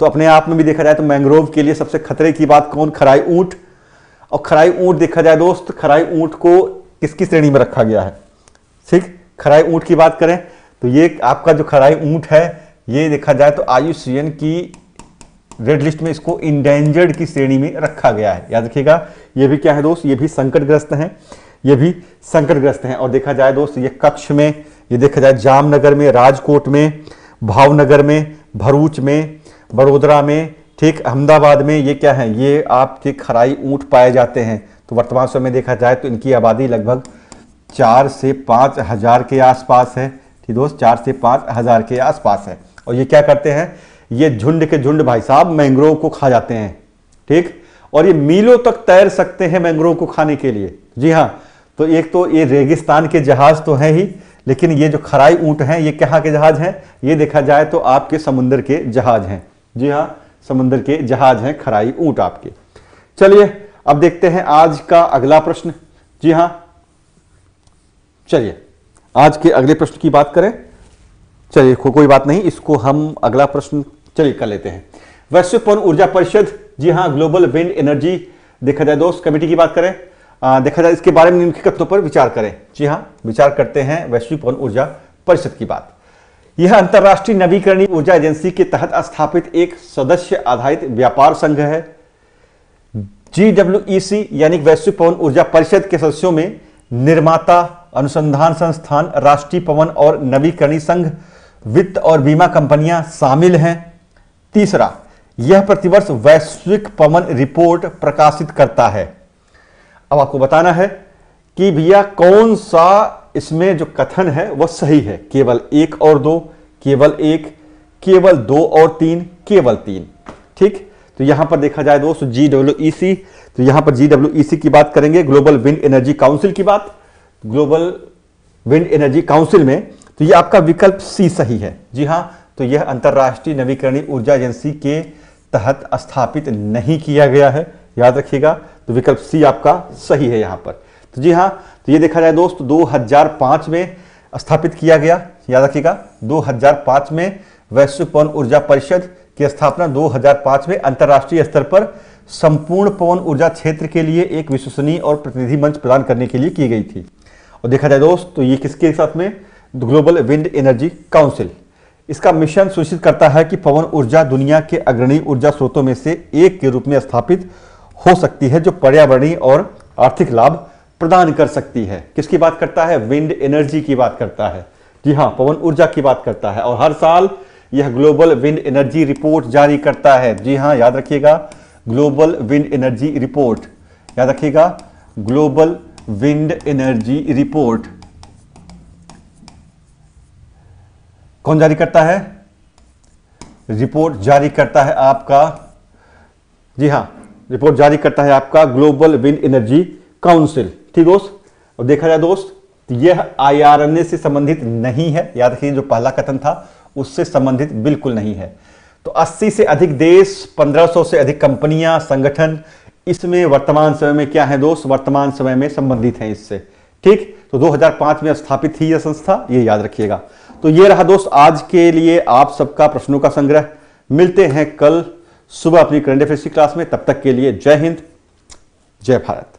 तो अपने आप में भी देखा जाए तो मैंग्रोव के लिए सबसे खतरे की बात कौन खराई ऊंट और खराई ऊंट देखा जाए दोस्त खराई ऊंट को किसकी श्रेणी में रखा गया है ठीक खराई ऊंट की बात करें तो ये आपका जो खराई ऊंट है ये देखा जाए तो आयुषन की रेड लिस्ट में इसको इंडेंजर्ड की श्रेणी में रखा गया है याद रखिएगा ये भी क्या है दोस्त ये भी संकटग्रस्त हैं ये भी संकटग्रस्त हैं और देखा जाए दोस्त ये कक्ष में ये देखा जाए जामनगर में राजकोट में भावनगर में भरूच में बड़ोदरा में ठीक अहमदाबाद में ये क्या है ये आपके खराई ऊँट पाए जाते हैं तो वर्तमान समय में देखा जाए तो इनकी आबादी लगभग चार से पाँच हज़ार के आसपास है ठीक दोस्त चार से पाँच हज़ार के आसपास है और ये क्या करते हैं ये झुंड के झुंड भाई साहब मैंग्रोव को खा जाते हैं ठीक और ये मीलों तक तैर सकते हैं मैंग्रोव को खाने के लिए जी हाँ तो एक तो ये रेगिस्तान के जहाज तो हैं ही लेकिन ये जो खराई ऊँट हैं ये कहाँ के जहाज हैं ये देखा जाए तो आपके समुंदर के जहाज हैं जी हाँ समुद्र के जहाज हैं खराई ऊंट आपके चलिए अब देखते हैं आज का अगला प्रश्न जी हां चलिए आज के अगले प्रश्न की बात करें चलिए को, कोई बात नहीं इसको हम अगला प्रश्न चलिए कर लेते हैं वैश्विक पवन ऊर्जा परिषद जी हाँ ग्लोबल विंड एनर्जी देखा जाए दोस्त कमेटी की बात करें आ, देखा जाए इसके बारे में निम्नलिखित कथनों पर विचार करें जी हाँ विचार करते हैं वैश्विक पवन ऊर्जा परिषद की बात यह अंतर्राष्ट्रीय नवीकरणीय ऊर्जा एजेंसी के तहत स्थापित एक सदस्य आधारित व्यापार संघ है जीडब्ल्यूईसी यानी वैश्विक पवन ऊर्जा परिषद के सदस्यों में निर्माता अनुसंधान संस्थान राष्ट्रीय पवन और नवीकरणीय संघ वित्त और बीमा कंपनियां शामिल हैं तीसरा यह प्रतिवर्ष वैश्विक पवन रिपोर्ट प्रकाशित करता है अब आपको बताना है कि भैया कौन सा इसमें जो कथन है वह सही है केवल एक और दो केवल एक केवल दो और तीन केवल तीन ठीक तो यहां पर देखा जाए दोस्तों जी डब्ल्यू e तो यहां पर जी डब्ल्यू e की बात करेंगे ग्लोबल विंड एनर्जी काउंसिल की बात ग्लोबल विंड एनर्जी काउंसिल में तो ये आपका विकल्प सी सही है जी हाँ तो यह अंतर्राष्ट्रीय नवीकरणीय ऊर्जा एजेंसी के तहत स्थापित नहीं किया गया है याद रखिएगा तो विकल्प सी आपका सही है यहां पर तो जी हाँ तो ये देखा जाए दोस्त 2005 में स्थापित किया गया याद रखिएगा 2005 में वैश्विक पवन ऊर्जा परिषद की स्थापना 2005 में अंतर्राष्ट्रीय स्तर पर संपूर्ण पवन ऊर्जा क्षेत्र के लिए एक विश्वसनीय और प्रतिनिधि मंच प्रदान करने के लिए की गई थी और देखा जाए दोस्त तो ये किसके साथ में ग्लोबल विंड एनर्जी काउंसिल इसका मिशन सुनिश्चित करता है कि पवन ऊर्जा दुनिया के अग्रणी ऊर्जा स्रोतों में से एक के रूप में स्थापित हो सकती है जो पर्यावरणीय और आर्थिक लाभ प्रदान कर सकती है किसकी बात करता है विंड एनर्जी की बात करता है जी हाँ पवन ऊर्जा की बात करता है और हर साल यह ग्लोबल विंड एनर्जी रिपोर्ट जारी करता है जी हाँ याद रखिएगा ग्लोबल विंड एनर्जी रिपोर्ट याद रखिएगा ग्लोबल विंड एनर्जी रिपोर्ट कौन जारी करता है रिपोर्ट जारी करता है आपका जी हाँ रिपोर्ट जारी करता है आपका ग्लोबल विंड एनर्जी काउंसिल ठीक दोस्त और देखा जाए दोस्त तो यह आईआरएनए से संबंधित नहीं है याद रखिए जो पहला कथन था उससे संबंधित बिल्कुल नहीं है तो 80 से अधिक देश 1500 से अधिक कंपनियां संगठन इसमें वर्तमान समय में क्या है दोस्त वर्तमान समय में संबंधित हैं इससे ठीक तो 2005 में स्थापित थी यह संस्था ये याद रखिएगा तो ये रहा दोस्त आज के लिए आप सबका प्रश्नों का संग्रह मिलते हैं कल सुबह अपनी करंट अफेयर्स की क्लास में तब तक के लिए जय हिंद जय भारत